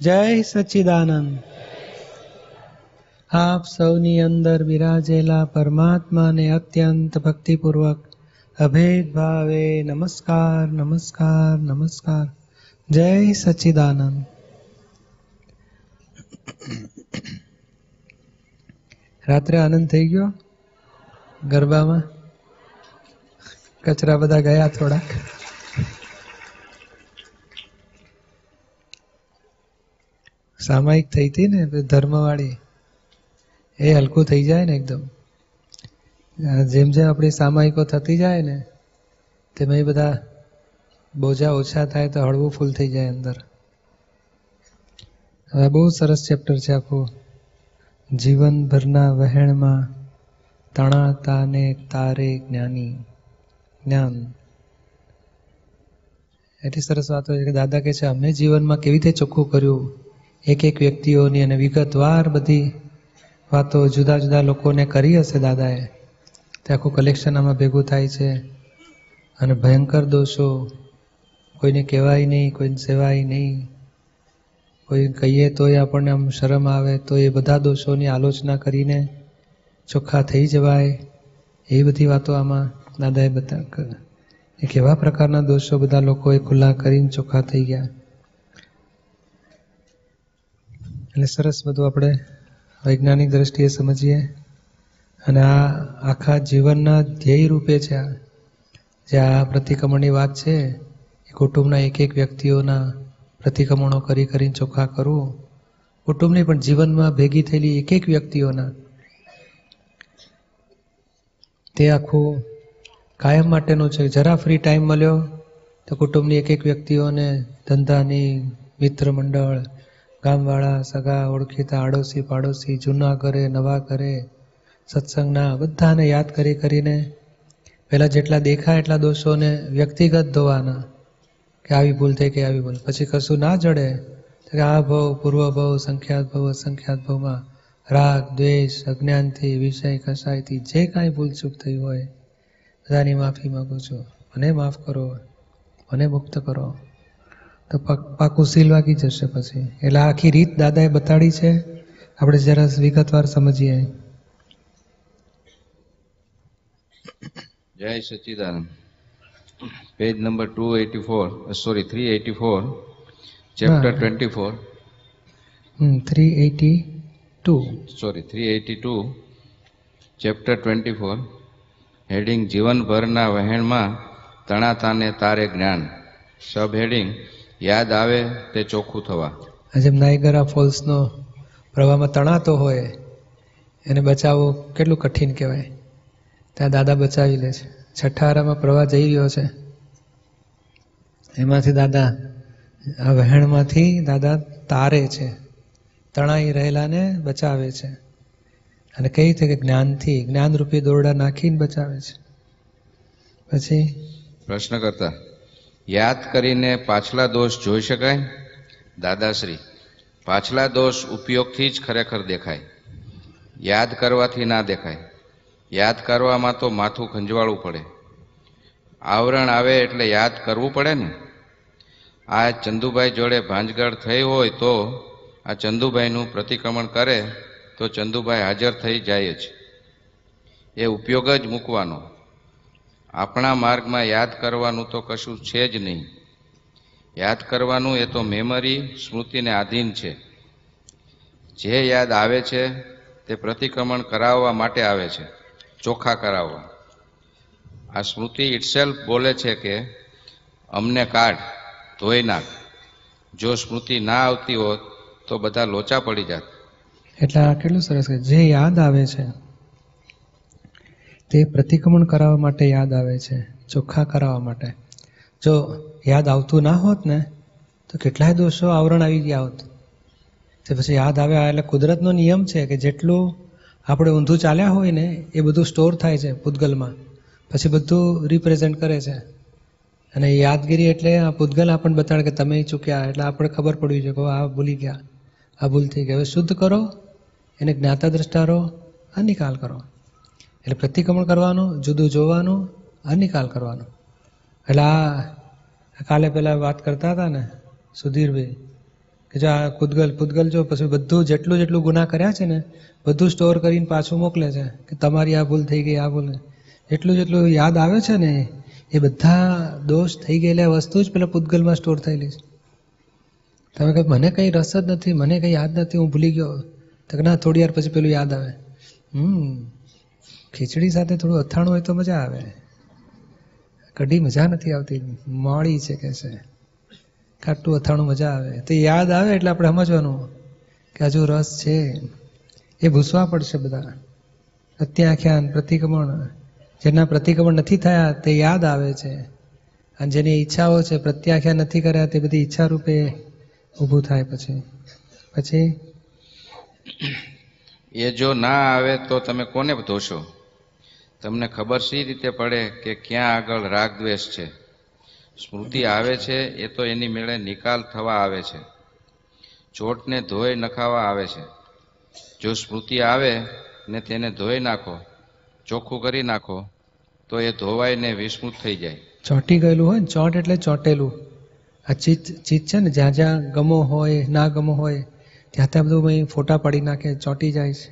जय सच्चिदानंद जय सच्चिदानंद आप સૌની અંદર બિરાજેલા પરમાત્માને અત્યંત ભક્તિપૂર્વક અભેદ ભાવે નમસ્કાર નમસ્કાર નમસ્કાર જય सच्चिदानंद રાત્રે આનંદ થઈ ગયો ગરબામાં કચરા બધા ગયા થોડા સામાયિક થઈ હતી ને ધર્મવાળી એ હલકું થઈ જાય ને એકદમ જેમ જેમ આપણી સામાયિકો થતી જાય ને તેમ એ બધા બોજા ઓછા થાય તો હળવું ફૂલ થઈ જાય અંદર હવે બહુ સરસ ચેપ્ટર છે આખું જીવનભરના વહેણમાં તણા તાને તારે જ્ઞાની જ્ઞાન એટલી સરસ વાત હોય કે દાદા કે છે અમે જીવનમાં કેવી રીતે ચોખ્ખું કર્યું એક એક વ્યક્તિઓની અને વિગતવાર બધી વાતો જુદા જુદા લોકોને કરી હશે દાદાએ તે આખું કલેક્શન આમાં ભેગું થાય છે અને ભયંકર દોષો કોઈને કહેવાય નહીં કોઈને સેવાય નહીં કોઈ કહીએ તોય આપણને આમ શરમ આવે તો એ બધા દોષોની આલોચના કરીને ચોખ્ખા થઈ જવાય એ બધી વાતો આમાં દાદાએ બતા એ કેવા પ્રકારના દોષો બધા લોકોએ ખુલ્લા કરીને ચોખ્ખા થઈ ગયા એટલે સરસ બધું આપણે વૈજ્ઞાનિક દ્રષ્ટિએ સમજીએ અને આ આખા જીવનના ધ્યેય રૂપે છે આ જે આ પ્રતિક્રમણની વાત છે એ કુટુંબના એક એક વ્યક્તિઓના પ્રતિક્રમણો કરી કરીને ચોખ્ખા કરવું કુટુંબની પણ જીવનમાં ભેગી થયેલી એક એક વ્યક્તિઓના તે આખું કાયમ માટેનું છે જરા ફ્રી ટાઈમ મળ્યો તો કુટુંબની એક એક વ્યક્તિઓને ધંધાની મિત્ર મંડળ ગામવાળા સગા ઓળખીતા આડોશી પાડોશી જૂના કરે નવા કરે સત્સંગના બધાને યાદ કરી કરીને પહેલાં જેટલા દેખાય એટલા દોષોને વ્યક્તિગત ધોવાના કે આવી ભૂલ થઈ કે આવી ભૂલ પછી કશું ના જડે કે આ ભવ પૂર્વ ભવ સંખ્યાત ભવ અસંખ્યાત ભવમાં રાગ દ્વેષ અજ્ઞાનથી વિષય કસાયથી જે કાંઈ ભૂલચૂક થઈ હોય બધાની માફી માગું છું મને માફ કરો મને મુક્ત કરો તો પાકું સીલ વાગી જશે પછી એટલે આખી રીત દાદાએ બતાડી છે આપણે જરા વિગતવાર સમજીએ Jai Sachchidanand page number two eighty four sorry three eighty four chapter twenty four three eighty two sorry three eighty two chapter twenty four heading જીવનભરના વહેણમાં તણાતાને તારે જ્ઞાન સબ હેડિંગ યાદ આવે તે ચોખ્ખું થવા જેમ નાયગરા ફોલ્સનો પ્રવાહમાં તણાતો હોય એને બચાવવો કેટલું કઠિન કહેવાય ત્યાં દાદા બચાવી લે છે છઠ્ઠારામાં પ્રવાહ જઈ રહ્યો છે એમાંથી દાદા આ વહેણમાંથી દાદા તારે છે તણાઈ રહેલાને બચાવે છે અને કઈ રીતે કે જ્ઞાનથી જ્ઞાનરૂપી દોરડા નાખીને બચાવે છે પછી પ્રશ્ન કરતા યાદ કરીને પાછલા દોષ જોઈ શકાય દાદાશ્રી પાછલા દોષ ઉપયોગથી જ ખરેખર દેખાય યાદ કરવાથી ના દેખાય યાદ કરવામાં તો માથું ખંજવાળવું પડે આવરણ આવે એટલે યાદ કરવું પડે ને આ ચંદુભાઈ જોડે ભાંજગઢ થઈ હોય તો આ ચંદુભાઈનું પ્રતિક્રમણ કરે તો ચંદુભાઈ હાજર થઈ જાય જ એ ઉપયોગ જ મૂકવાનો આપણા માર્ગમાં યાદ કરવાનું તો કશું છે જ નહીં યાદ કરવાનું એ તો મેમરી સ્મૃતિને આધીન છે જે યાદ આવે છે તે પ્રતિક્રમણ કરાવવા માટે આવે છે ચોખ્ખા કરાવવા આ સ્મૃતિ ઇટસેલ્ફ બોલે છે કે અમને કાઢ ધોઈ નાખ જો સ્મૃતિ ના આવતી હોત તો બધા લોચા પડી જાત એટલે કેટલું સરસ કે જે યાદ આવે છે તે પ્રતિક્રમણ કરાવવા માટે યાદ આવે છે ચોખ્ખા કરાવવા માટે જો યાદ આવતું ના હોત ને તો કેટલાય દોષો આવરણ આવી ગયા હોત તે પછી યાદ આવે એટલે કુદરતનો નિયમ છે કે જેટલું આપણે ઊંધું ચાલ્યા હોય ને એ બધું સ્ટોર થાય છે પૂતગલમાં પછી બધું રિપ્રેઝેન્ટ કરે છે અને યાદગીરી એટલે આ પૂતગલ આપણને બતાડે કે તમે ચૂક્યા એટલે આપણે ખબર પડવી છે કે આ ભૂલી ગયા આ ભૂલ થઈ ગયા હવે શુદ્ધ કરો એને જ્ઞાતા દ્રષ્ટારો આ નિકાલ કરો એટલે પ્રતિક્રમણ કરવાનું જુદું જોવાનું અને નિકાલ કરવાનો એટલે આ કાલે પહેલાં વાત કરતા હતા ને સુધીરભાઈ કે જો આ પૂતગલ પૂતગલ જો પછી બધું જેટલું જેટલું ગુના કર્યા છે ને બધું સ્ટોર કરીને પાછું મોકલે છે કે તમારી આ ભૂલ થઈ ગઈ આ ભૂલ જેટલું જેટલું યાદ આવે છે ને એ બધા દોષ થઈ ગયેલા વસ્તુ જ પેલા પૂતગલમાં સ્ટોર થયેલી છે તમે કહે મને કંઈ રસ જ નથી મને કંઈ યાદ નથી હું ભૂલી ગયો તો ના થોડી વાર પછી પેલું યાદ આવે હમ ખીચડી સાથે થોડું અથાણું હોય તો મજા આવે કઢી મજા નથી આવતી મોડી છે કે છે ખાટું અથાણું મજા આવે તો યાદ આવે એટલે આપણે સમજવાનું કે હજુ રસ છે એ ભૂસવા પડશે બધા અત્યાખ્યાન પ્રતિક્રમણ જેના પ્રતિક્રમણ નથી થયા તે યાદ આવે છે અને જેની ઈચ્છાઓ છે પ્રત્યાખ્યા નથી કર્યા તે બધી ઈચ્છા રૂપે ઊભું થાય પછી પછી એ જો ના આવે તો તમે કોને ધોશો તમને ખબર સી રીતે પડે કે ક્યાં આગળ રાગ દ્વેષ છે સ્મૃતિ આવે છે એ તો એની મેળે નિકાલ થવા આવે છે ચોટને ધોઈ નખાવા આવે છે જો સ્મૃતિ આવે ને તેને ધોઈ નાખો ચોખ્ખું કરી નાખો તો એ ધોવાઈને ને વિસ્મૃત થઈ જાય ચોંટી ગયેલું હોય ને ચોંટ એટલે ચોંટેલું આ ચીજ ચીજ છે ને જ્યાં જ્યાં ગમો હોય ના ગમો હોય ત્યાં ત્યાં બધું ફોટા પાડી નાખે ચોંટી જાય છે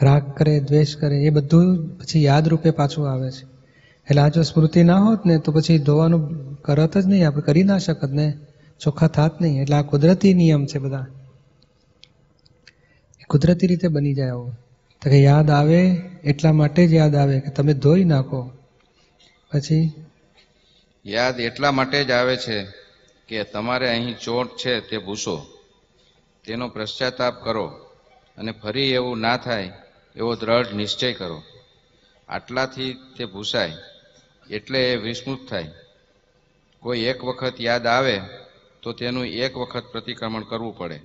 રાગ કરે દ્વેષ કરે એ બધું પછી યાદરૂપે પાછું આવે છે એટલે આ જો સ્મૃતિ ના હોત ને તો પછી ધોવાનું કરત જ નહીં આપણે કરી ના શકત ને ચોખ્ખા થાત નહીં એટલે આ કુદરતી નિયમ છે બધા કુદરતી રીતે બની જાય આવું તો કે યાદ આવે એટલા માટે જ યાદ આવે કે તમે ધોઈ નાખો પછી યાદ એટલા માટે જ આવે છે કે તમારે અહીં ચોટ છે તે ભૂસો તેનો પશ્ચાતાપ કરો અને ફરી એવું ના થાય એવો દ્રઢ નિશ્ચય કરો આટલાથી તે ભૂસાય એટલે એ વિસ્મૃત થાય કોઈ એક વખત યાદ આવે તો તેનું એક વખત પ્રતિક્રમણ કરવું પડે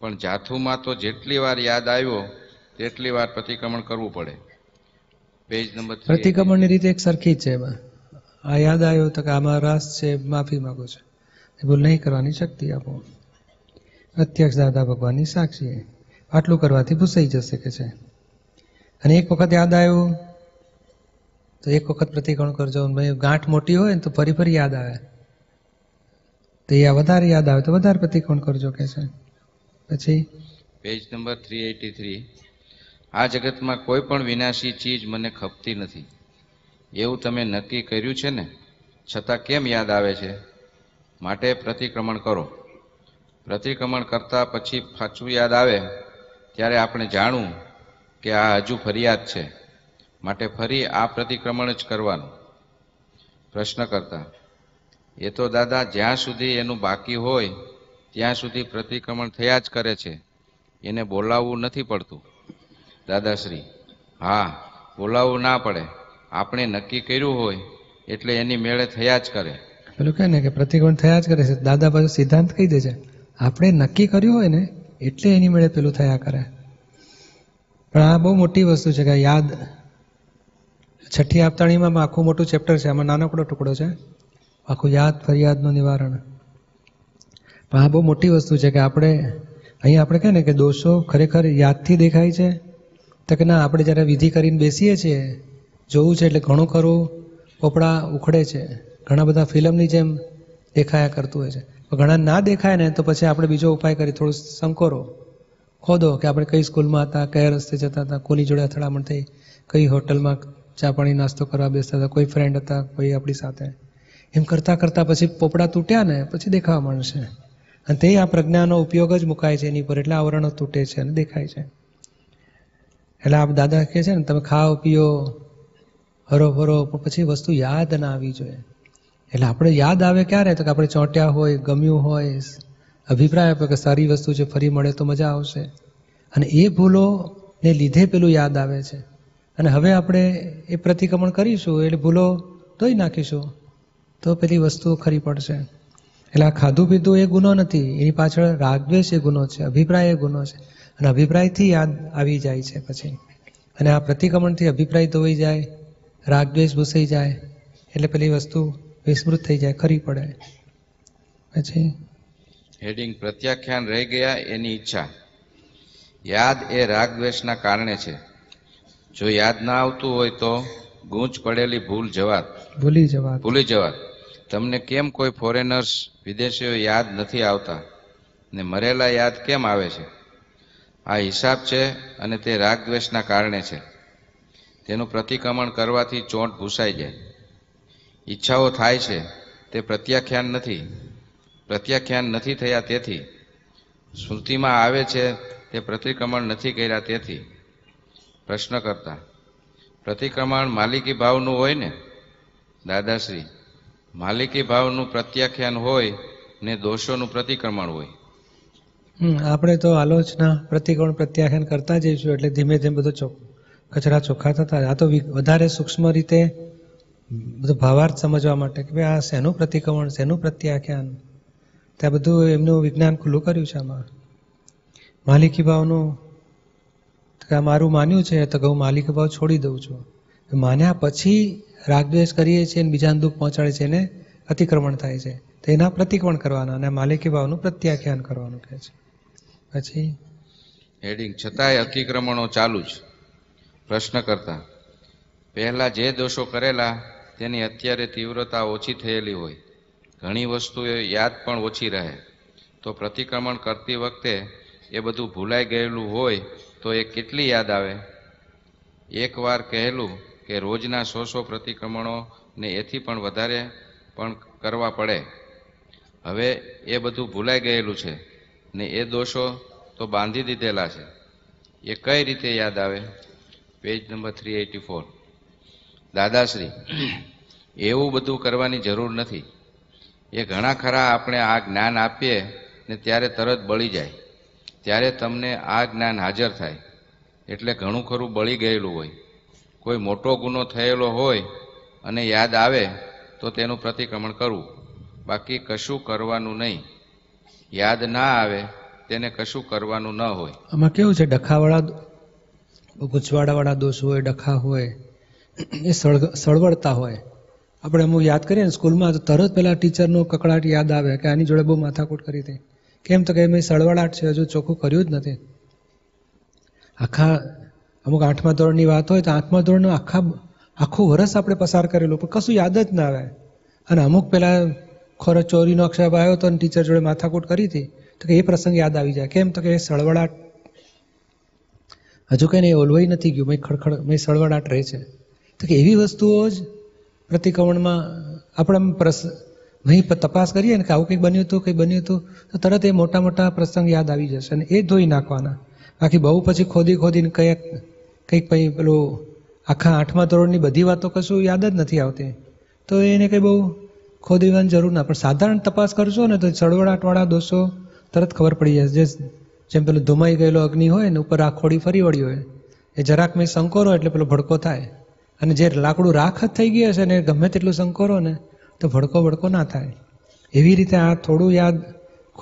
પણ જાથુમાં તો જેટલી વાર યાદ આવ્યો તેટલી વાર પ્રતિક્રમણ કરવું પડે પેજ નંબર પ્રતિક્રમણની રીતે એક સરખી જ છે એમાં આ યાદ આવ્યો તો કે આમાં રાસ છે માફી માંગુ છું એ ભૂલ નહીં કરવાની શક્તિ આપો પ્રત્યક્ષ દાદા ભગવાનની સાક્ષી આટલું કરવાથી ભૂસાઈ જશે કે છે અને એક વખત યાદ આવ્યું તો એક વખત પ્રતિક્રમણ કરજો ગાંઠ મોટી હોય ને તો ફરી ફરી યાદ આવે તો એ વધારે યાદ આવે તો વધારે પ્રતિક્રમણ કરજો કે છે પછી page number three eighty three આ જગતમાં કોઈ પણ વિનાશી ચીજ મને ખપતી નથી એવું તમે નક્કી કર્યું છે ને છતાં કેમ યાદ આવે છે માટે પ્રતિક્રમણ કરો પ્રતિક્રમણ કરતા પછી પાછું યાદ આવે ત્યારે આપણે જાણવું કે આ હજુ ફરિયાદ છે માટે ફરી આ પ્રતિક્રમણ જ કરવાનું પ્રશ્ન કરતા એ તો દાદા જ્યાં સુધી એનું બાકી હોય ત્યાં સુધી પ્રતિક્રમણ થયા જ કરે છે એને બોલાવવું નથી પડતું દાદાશ્રી હા બોલાવવું ના પડે આપણે નક્કી કર્યું હોય એટલે એની મેળે થયા જ કરે પેલું કહે ને કે પ્રતિક્રમણ થયા જ કરે છે દાદા પાસે સિદ્ધાંત કહી દે છે આપણે નક્કી કર્યું હોય ને એટલે એની મેળે પેલું થયા કરે પણ આ બહુ મોટી વસ્તુ છે કે યાદ છઠ્ઠી આપતાણીમાં આખું મોટું ચેપ્ટર છે આમાં નાનકડો ટુકડો છે આખું યાદ ફરિયાદનું નિવારણ પણ આ બહુ મોટી વસ્તુ છે કે આપણે અહીં આપણે કહે ને કે દોષો ખરેખર યાદથી દેખાય છે તો કે ના આપણે જ્યારે વિધિ કરીને બેસીએ છીએ જોવું છે એટલે ઘણું ખરું પોપડા ઉખડે છે ઘણા બધા ફિલ્મની જેમ દેખાયા કરતું હોય છે પણ ઘણા ના દેખાય ને તો પછી આપણે બીજો ઉપાય કરી થોડું સંકોરો ખોદો કે આપણે કઈ સ્કૂલમાં હતા કયા રસ્તે જતા હતા કોની જોડે અથડામણ થઈ કઈ હોટલમાં ચા પાણી નાસ્તો કરવા બેસતા હતા કોઈ ફ્રેન્ડ હતા કોઈ આપણી સાથે એમ કરતાં કરતાં પછી પોપડા તૂટ્યા ને પછી દેખાવા મળશે અને તે આ પ્રજ્ઞાનો ઉપયોગ જ મુકાય છે એની પર એટલે આવરણો તૂટે છે અને દેખાય છે એટલે આપ દાદા કહે છે ને તમે ખાઓ પીઓ હરો ફરો પણ પછી વસ્તુ યાદ ના આવી જોઈએ એટલે આપણે યાદ આવે ક્યારે તો કે આપણે ચોંટ્યા હોય ગમ્યું હોય અભિપ્રાય આપ્યો કે સારી વસ્તુ છે ફરી મળે તો મજા આવશે અને એ ભૂલોને લીધે પેલું યાદ આવે છે અને હવે આપણે એ પ્રતિક્રમણ કરીશું એટલે ભૂલો ધોઈ નાખીશું તો પેલી વસ્તુઓ ખરી પડશે એટલે આ ખાધું પીધું એ ગુનો નથી એની પાછળ રાગદ્વેષ એ ગુનો છે અભિપ્રાય એ ગુનો છે અને અભિપ્રાયથી યાદ આવી જાય છે પછી અને આ પ્રતિક્રમણથી અભિપ્રાય ધોઈ જાય રાગદ્વેષ ભૂસાઈ જાય એટલે પેલી વસ્તુ વિસ્મૃત થઈ જાય ખરી પડે પછી હેડિંગ પ્રત્યાખ્યાન રહી ગયા એની ઈચ્છા યાદ એ રાગદ્વેષના કારણે છે જો યાદ ના આવતું હોય તો ગૂંચ પડેલી ભૂલ જવાત ભૂલી જવાત ભૂલી જવાત તમને કેમ કોઈ ફોરેનર્સ વિદેશીઓ યાદ નથી આવતા ને મરેલા યાદ કેમ આવે છે આ હિસાબ છે અને તે રાગદ્વેષના કારણે છે તેનું પ્રતિક્રમણ કરવાથી ચોંટ ભૂસાઈ જાય ઈચ્છાઓ થાય છે તે પ્રત્યાખ્યાન નથી પ્રત્યાખ્યાન નથી થયા તેથી સ્મૃતિમાં આવે છે તે પ્રતિક્રમણ નથી કર્યા તેથી પ્રશ્ન કરતા પ્રતિક્રમણ માલિકી ભાવનું હોય ને દાદાશ્રી માલિકી ભાવનું પ્રત્યાખ્યાન હોય ને દોષોનું પ્રતિક્રમણ હોય આપણે તો આલોચના પ્રતિકોણ પ્રત્યાખ્યાન કરતા જઈશું એટલે ધીમે ધીમે બધો ચોખ કચરા ચોખ્ખા થતા આ તો વધારે સૂક્ષ્મ રીતે બધું ભાવાર્થ સમજવા માટે કે ભાઈ આ શેનું પ્રતિક્રમણ શેનું પ્રત્યાખ્યાન ત્યાં બધું એમનું વિજ્ઞાન ખુલ્લું કર્યું છે આમાં માલિકી ભાવનું કે મારું માન્યું છે તો હું માલિકી ભાવ છોડી દઉં છું માન્યા પછી રાગદ્વેષ કરીએ છીએ અને બીજાને દુઃખ પહોંચાડે છે એને અતિક્રમણ થાય છે તો એના પ્રતિક્રમણ કરવાના અને માલિકી ભાવનું પ્રત્યાખ્યાન કરવાનું કહે છે પછી હેડિંગ છતાંય અતિક્રમણો ચાલુ જ પ્રશ્ન કરતા પહેલા જે દોષો કરેલા તેની અત્યારે તીવ્રતા ઓછી થયેલી હોય ઘણી વસ્તુઓ યાદ પણ ઓછી રહે તો પ્રતિક્રમણ કરતી વખતે એ બધું ભૂલાઈ ગયેલું હોય તો એ કેટલી યાદ આવે એકવાર કહેલું કે રોજના સો સો પ્રતિક્રમણો ને એથી પણ વધારે પણ કરવા પડે હવે એ બધું ભૂલાઈ ગયેલું છે ને એ દોષો તો બાંધી દીધેલા છે એ કઈ રીતે યાદ આવે page number three eighty four Dadashri એવું બધું કરવાની જરૂર નથી એ ઘણા ખરા આપણે આ જ્ઞાન આપીએ ને ત્યારે તરત બળી જાય ત્યારે તમને આ જ્ઞાન હાજર થાય એટલે ઘણું ખરું બળી ગયેલું હોય કોઈ મોટો ગુનો થયેલો હોય અને યાદ આવે તો તેનું પ્રતિક્રમણ કરવું બાકી કશું કરવાનું નહીં યાદ ના આવે તેને કશું કરવાનું ન હોય આમાં કેવું છે ડખાવાળા ગુચવાડાવાળા દોષ હોય ડખા હોય એ સળગ સળવડતા હોય આપણે અમુક યાદ કરીએ ને સ્કૂલમાં તો તરત પહેલાં ટીચરનો કકડાટ યાદ આવે કે આની જોડે બહુ માથાકૂટ કરી હતી કેમ તો કે મેં સળવળાટ છે હજુ ચોખ્ખું કર્યું જ નથી આખા અમુક આઠમા ધોરણની વાત હોય તો આઠમા ધોરણનો આખા આખું વરસ આપણે પસાર કરેલું પણ કશું યાદ જ ના આવે અને અમુક પહેલાં ખોર ચોરીનો આક્ષેપ આવ્યો તો અને ટીચર જોડે માથાકૂટ કરી હતી તો કે એ પ્રસંગ યાદ આવી જાય કેમ તો કે એ સળવળાટ હજુ નહીં ઓલવાઈ નથી ગયું મેં ખડખડ મેં સળવળાટ રહે છે તો કે એવી વસ્તુઓ જ પ્રતિક્રમણમાં આપણે પ્રશ્ન અહીં તપાસ કરીએ ને કે આવું કંઈક બન્યું હતું કંઈ બન્યું હતું તો તરત એ મોટા મોટા પ્રસંગ યાદ આવી જશે અને એ ધોઈ નાખવાના બાકી બહુ પછી ખોદી ખોદીને કંઈક કંઈક પછી પેલું આખા આઠમા ધોરણની બધી વાતો કશું યાદ જ નથી આવતી તો એને કંઈ બહુ ખોદીવાની જરૂર ના પણ સાધારણ તપાસ કરશો ને તો ચળવળાટવાળા દોષો તરત ખબર પડી જશે જેમ પેલું ધુમાઈ ગયેલો અગ્નિ હોય ને ઉપર આ ખોડી ફરી વળી હોય એ જરાક મેં સંકોરો એટલે પેલો ભડકો થાય અને જે લાકડું રાખ જ થઈ ગયું હશે ને ગમે તેટલું સંકોરો ને તો ભડકો ભડકો ના થાય એવી રીતે આ થોડું યાદ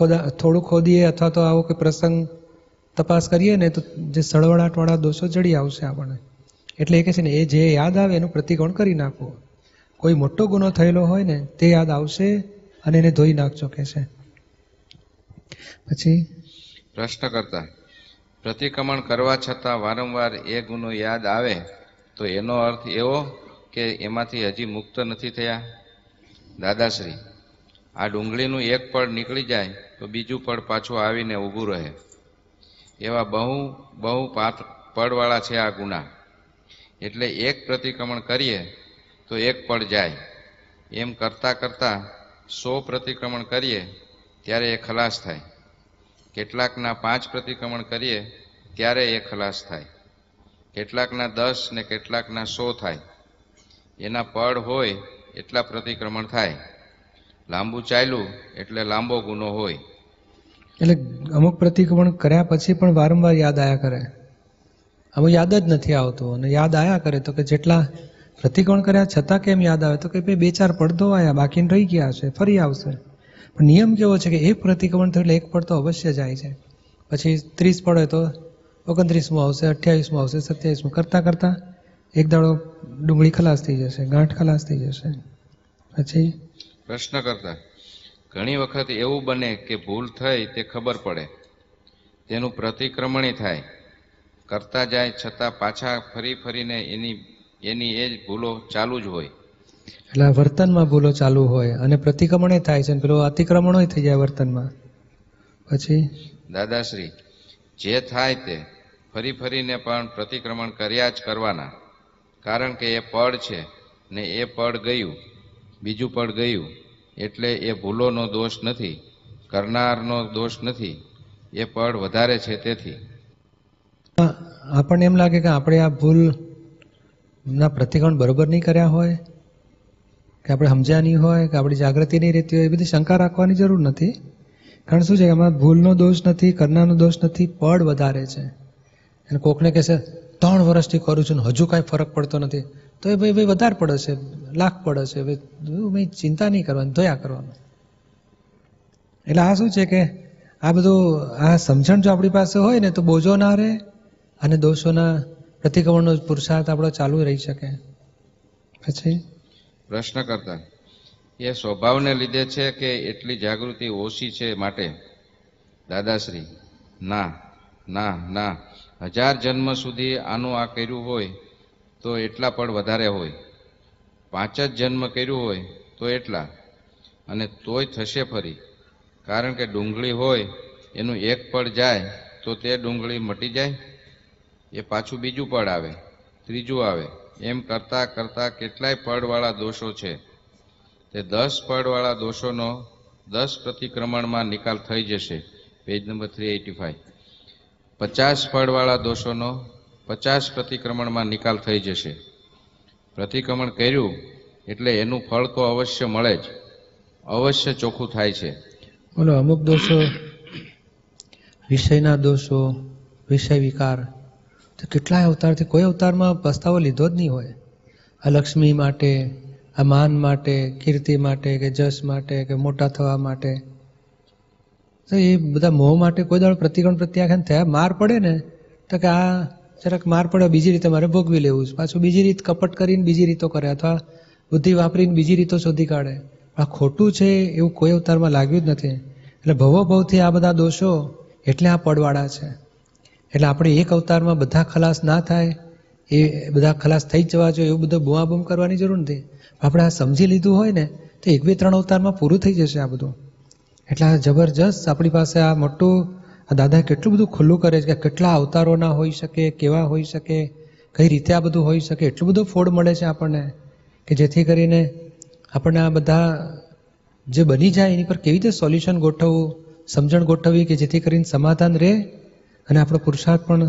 ખોદા થોડું ખોદીએ અથવા તો આવો કોઈ પ્રસંગ તપાસ કરીએ ને તો જે સળવળાટવાળા દોષો ચડી આવશે આપણને એટલે એ કહે છે ને એ જે યાદ આવે એનું પ્રતિકોણ કરી નાખવું કોઈ મોટો ગુનો થયેલો હોય ને તે યાદ આવશે અને એને ધોઈ નાખજો કે છે પછી પ્રશ્ન કરતા પ્રતિક્રમણ કરવા છતાં વારંવાર એ ગુનો યાદ આવે તો એનો અર્થ એવો કે એમાંથી હજી મુક્ત નથી થયા દાદાશ્રી આ ડુંગળીનું એક પળ નીકળી જાય તો બીજું પળ પાછું આવીને ઊભું રહે એવા બહુ બહુ પાત પળવાળા છે આ ગુના એટલે એક પ્રતિક્રમણ કરીએ તો એક પળ જાય એમ કરતાં કરતાં સો પ્રતિક્રમણ કરીએ ત્યારે એ ખલાસ થાય કેટલાકના પાંચ પ્રતિક્રમણ કરીએ ત્યારે એ ખલાસ થાય કેટલાકના દસ ને કેટલાકના સો થાય એના પડ હોય એટલા પ્રતિક્રમણ થાય લાંબુ ચાલ્યું એટલે લાંબો ગુનો હોય એટલે અમુક પ્રતિક્રમણ કર્યા પછી પણ વારંવાર યાદ આયા કરે હવે યાદ જ નથી આવતું અને યાદ આયા કરે તો કે જેટલા પ્રતિક્રમણ કર્યા છતાં કેમ યાદ આવે તો કે ભાઈ બે ચાર પડદો આવ્યા બાકી રહી ગયા છે ફરી આવશે પણ નિયમ કેવો છે કે એક પ્રતિક્રમણ થયું એટલે એક પડતો અવશ્ય જાય છે પછી ત્રીસ પડે તો ઓગણત્રીસમું આવશે અઠ્યાવીસમું આવશે સત્યાવીસમું કરતાં કરતાં એક દાડો ડુંગળી ખલાસ થઈ જશે ગાંઠ ખલાસ થઈ જશે પછી પ્રશ્ન કરતા ઘણી વખત એવું બને કે ભૂલ થઈ તે ખબર પડે તેનું પ્રતિક્રમણી થાય કરતા જાય છતાં પાછા ફરી ફરીને એની એની એ જ ભૂલો ચાલુ જ હોય એટલે વર્તનમાં ભૂલો ચાલુ હોય અને પ્રતિક્રમણે થાય છે પેલું અતિક્રમણ થઈ જાય વર્તનમાં પછી દાદાશ્રી જે થાય તે ફરી ફરીને પણ પ્રતિક્રમણ કર્યા જ કરવાના કારણ કે એ પડ છે ને એ પડ ગયું બીજું પડ ગયું એટલે એ ભૂલોનો દોષ નથી કરનારનો દોષ નથી એ પડ વધારે છે તેથી આપણને એમ લાગે કે આપણે આ ભૂલ ના પ્રતિક્રમણ બરોબર નહીં કર્યા હોય કે આપણે સમજ્યા નહીં હોય કે આપણી જાગૃતિ નહીં રહેતી હોય એ બધી શંકા રાખવાની જરૂર નથી કારણ શું છે કે આમાં ભૂલનો દોષ નથી કરનારનો દોષ નથી પડ વધારે છે અને કોકને કહેશે ત્રણ વર્ષથી કરું છું ને હજુ કાંઈ ફરક પડતો નથી તો એ ભાઈ ભાઈ વધારે પડે છે લાખ પડે છે ભાઈ ચિંતા નહીં કરવાની દયા કરવાનું એટલે આ શું છે કે આ બધું આ સમજણ જો આપણી પાસે હોય ને તો બોજો ના રહે અને દોષોના પ્રતિક્રમણનો પુરુષાર્થ આપણો ચાલુ રહી શકે પછી પ્રશ્ન કરતા એ સ્વભાવને લીધે છે કે એટલી જાગૃતિ ઓછી છે માટે દાદાશ્રી ના ના ના હજાર જન્મ સુધી આનું આ કર્યું હોય તો એટલા પણ વધારે હોય પાંચ જ જન્મ કર્યું હોય તો એટલા અને તોય થશે ફરી કારણ કે ડુંગળી હોય એનું એક પડ જાય તો તે ડુંગળી મટી જાય એ પાછું બીજું પડ આવે ત્રીજું આવે એમ કરતાં કરતાં કેટલાય પડવાળા દોષો છે તે દસ પળવાળા દોષોનો દસ પ્રતિક્રમણમાં નિકાલ થઈ જશે page number three eighty five પચાસ ફળવાળા દોષોનો પચાસ પ્રતિક્રમણમાં નિકાલ થઈ જશે પ્રતિક્રમણ કર્યું એટલે એનું ફળ તો અવશ્ય મળે જ અવશ્ય ચોખ્ખું થાય છે બોલો અમુક દોષો વિષયના દોષો વિષય વિકાર તો કેટલાય અવતારથી કોઈ અવતારમાં પસ્તાવો લીધો જ નહીં હોય આ લક્ષ્મી માટે આ માન માટે કીર્તિ માટે કે જશ માટે કે મોટા થવા માટે તો એ બધા મોહ માટે કોઈ દાડો પ્રતિકોણ પ્રત્યાખ્યાન થયા માર પડે ને તો કે આ જરાક માર પડે બીજી રીતે મારે ભોગવી લેવું છે પાછું બીજી રીત કપટ કરીને બીજી રીતો કરે અથવા બુદ્ધિ વાપરીને બીજી રીતો શોધી કાઢે આ ખોટું છે એવું કોઈ અવતારમાં લાગ્યું જ નથી એટલે ભવો ભવથી આ બધા દોષો એટલે આ પડવાળા છે એટલે આપણે એક અવતારમાં બધા ખલાસ ના થાય એ બધા ખલાસ થઈ જવા જોઈએ એવું બધું બુઆ બૂમ કરવાની જરૂર નથી આપણે આ સમજી લીધું હોય ને તો એક બે ત્રણ અવતારમાં પૂરું થઈ જશે આ બધું એટલે આ જબરજસ્ત આપણી પાસે આ મોટું આ દાદા કેટલું બધું ખુલ્લું કરે છે કે કેટલા અવતારોના હોઈ શકે કેવા હોઈ શકે કઈ રીતે આ બધું હોઈ શકે એટલું બધું ફોડ મળે છે આપણને કે જેથી કરીને આપણને આ બધા જે બની જાય એની પર કેવી રીતે સોલ્યુશન ગોઠવવું સમજણ ગોઠવવી કે જેથી કરીને સમાધાન રહે અને આપણો પુરુષાર્થ પણ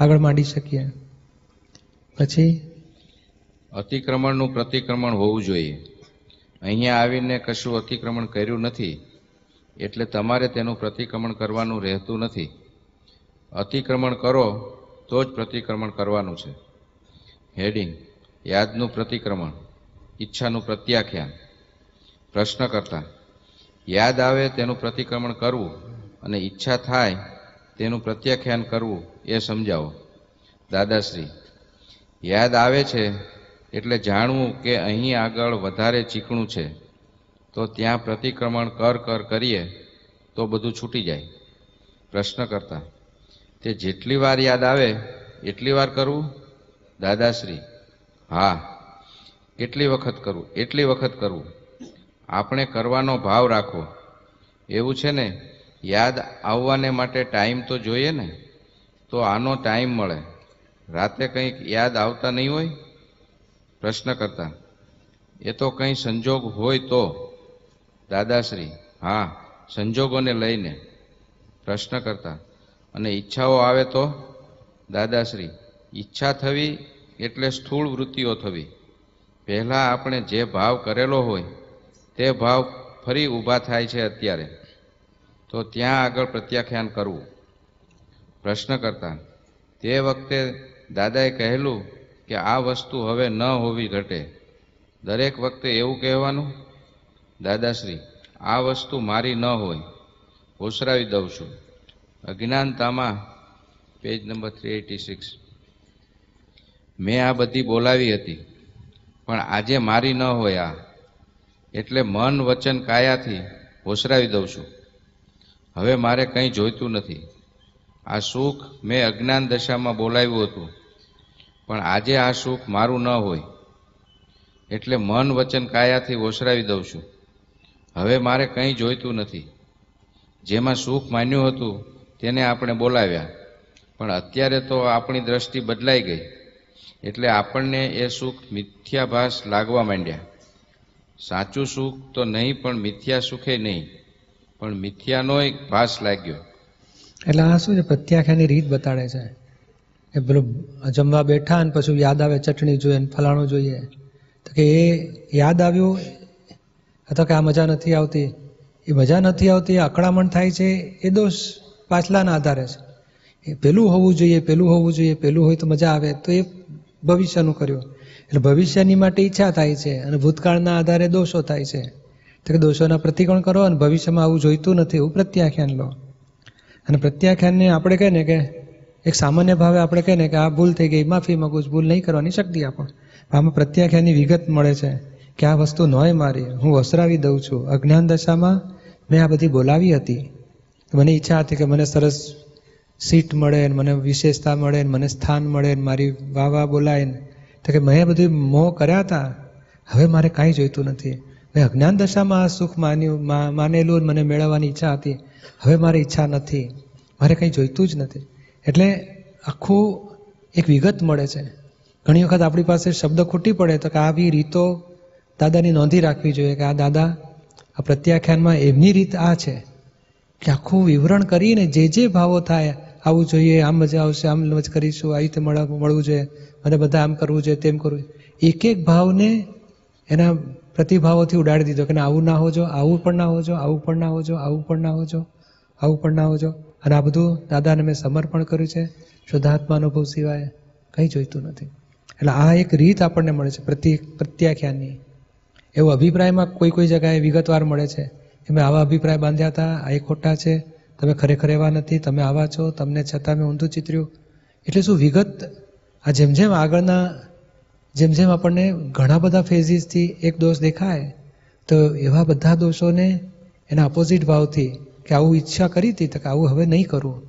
આગળ માંડી શકીએ પછી અતિક્રમણનું પ્રતિક્રમણ હોવું જોઈએ અહીંયા આવીને કશું અતિક્રમણ કર્યું નથી એટલે તમારે તેનું પ્રતિક્રમણ કરવાનું રહેતું નથી અતિક્રમણ કરો તો જ પ્રતિક્રમણ કરવાનું છે હેડિંગ યાદનું પ્રતિક્રમણ ઈચ્છાનું પ્રત્યાખ્યાન પ્રશ્ન કરતા યાદ આવે તેનું પ્રતિક્રમણ કરવું અને ઈચ્છા થાય તેનું પ્રત્યાખ્યાન કરવું એ સમજાવો દાદાશ્રી યાદ આવે છે એટલે જાણવું કે અહીં આગળ વધારે ચીકણું છે તો ત્યાં પ્રતિક્રમણ કર કર કરીએ તો બધું છૂટી જાય પ્રશ્ન કરતા તે જેટલી વાર યાદ આવે એટલી વાર કરવું દાદાશ્રી હા કેટલી વખત કરવું એટલી વખત કરવું આપણે કરવાનો ભાવ રાખવો એવું છે ને યાદ આવવાને માટે ટાઈમ તો જોઈએ ને તો આનો ટાઈમ મળે રાતે કંઈક યાદ આવતા નહીં હોય પ્રશ્ન કરતા એ તો કંઈ સંજોગ હોય તો દાદાશ્રી હા સંજોગોને લઈને પ્રશ્ન કરતા અને ઈચ્છાઓ આવે તો દાદાશ્રી ઈચ્છા થવી એટલે સ્થૂળ વૃત્તિઓ થવી પહેલાં આપણે જે ભાવ કરેલો હોય તે ભાવ ફરી ઊભા થાય છે અત્યારે તો ત્યાં આગળ પ્રત્યાખ્યાન કરવું પ્રશ્ન કરતા તે વખતે દાદાએ કહેલું કે આ વસ્તુ હવે ન હોવી ઘટે દરેક વખતે એવું કહેવાનું દાદાશ્રી આ વસ્તુ મારી ન હોય હોસરાવી દઉં છું અજ્ઞાનતામાં page number three eighty six મેં આ બધી બોલાવી હતી પણ આજે મારી ન હોય આ એટલે મન વચન કાયાથી હોસરાવી દઉં છું હવે મારે કંઈ જોઈતું નથી આ સુખ મેં અજ્ઞાન દશામાં બોલાવ્યું હતું પણ આજે આ સુખ મારું ન હોય એટલે મન વચન કાયાથી ઓસરાવી દઉં છું હવે મારે કંઈ જોઈતું નથી જેમાં સુખ માન્યું હતું તેને આપણે બોલાવ્યા પણ અત્યારે તો આપણી દ્રષ્ટિ બદલાઈ ગઈ એટલે આપણને એ સુખ મિથ્યાભાસ લાગવા માંડ્યા સાચું સુખ તો નહીં પણ મિથ્યા સુખે નહીં પણ મિથ્યાનો એક ભાસ લાગ્યો એટલે આ શું છે પ્રત્યાખ્યાની રીત બતાડે છે એ પેલું જમવા બેઠા અને પછી યાદ આવે ચટણી જોઈએ ફલાણું જોઈએ તો કે એ યાદ આવ્યું અથવા કે આ મજા નથી આવતી એ મજા નથી આવતી અકળામણ થાય છે એ દોષ પાછલાના આધારે છે એ પેલું હોવું જોઈએ પેલું હોવું જોઈએ પેલું હોય તો મજા આવે તો એ ભવિષ્યનું કર્યું એટલે ભવિષ્યની માટે ઈચ્છા થાય છે અને ભૂતકાળના આધારે દોષો થાય છે તો કે દોષોના પ્રતિકોણ કરો અને ભવિષ્યમાં આવું જોઈતું નથી એવું પ્રત્યાખ્યાન લો અને પ્રત્યાખ્યાનને આપણે કહે ને કે એક સામાન્ય ભાવે આપણે કહીએ ને કે આ ભૂલ થઈ ગઈ માફી માગું ભૂલ નહીં કરવાની શક્તિ આપો આમાં પ્રત્યાખ્યાનની વિગત મળે છે કે આ વસ્તુ નોય મારી હું વસરાવી દઉં છું અજ્ઞાન દશામાં મેં આ બધી બોલાવી હતી મને ઈચ્છા હતી કે મને સરસ સીટ મળે ને મને વિશેષતા મળે ને મને સ્થાન મળે ને મારી વાહ વાહ બોલાય ને તો કે મેં બધું મોં કર્યા હતા હવે મારે કાંઈ જોઈતું નથી મેં અજ્ઞાન દશામાં આ સુખ માન્યું માનેલું મને મેળવવાની ઈચ્છા હતી હવે મારી ઈચ્છા નથી મારે કંઈ જોઈતું જ નથી એટલે આખું એક વિગત મળે છે ઘણી વખત આપણી પાસે શબ્દ ખૂટી પડે તો કે આવી રીતો દાદાની નોંધી રાખવી જોઈએ કે આ દાદા આ પ્રત્યાખ્યાનમાં એમની રીત આ છે કે આખું વિવરણ કરીને જે જે ભાવો થાય આવું જોઈએ આમ મજા આવશે આમ મજ કરીશું આવી રીતે મળવું જોઈએ મને બધા આમ કરવું જોઈએ તેમ કરવું એક એક ભાવને એના પ્રતિભાવોથી ઉડાડી દીધો કે આવું ના હોજો આવું પણ ના હોજો આવું પણ ના હોજો આવું પણ ના હોજો આવું પણ ના હોજો અને આ બધું દાદાને મેં સમર્પણ કર્યું છે શુદ્ધાત્મા અનુભવ સિવાય કંઈ જોઈતું નથી એટલે આ એક રીત આપણને મળે છે પ્રતિ પ્રત્યાખ્યાનની એવો અભિપ્રાયમાં કોઈ કોઈ જગાએ વિગતવાર મળે છે કે મેં આવા અભિપ્રાય બાંધ્યા હતા આ એ ખોટા છે તમે ખરેખર એવા નથી તમે આવા છો તમને છતાં મેં ઊંધું ચિત્ર્યું એટલે શું વિગત આ જેમ જેમ આગળના જેમ જેમ આપણને ઘણા બધા ફેઝીસથી એક દોષ દેખાય તો એવા બધા દોષોને એના અપોઝિટ ભાવથી કે આવું ઈચ્છા કરી હતી તો કે આવું હવે નહીં કરવું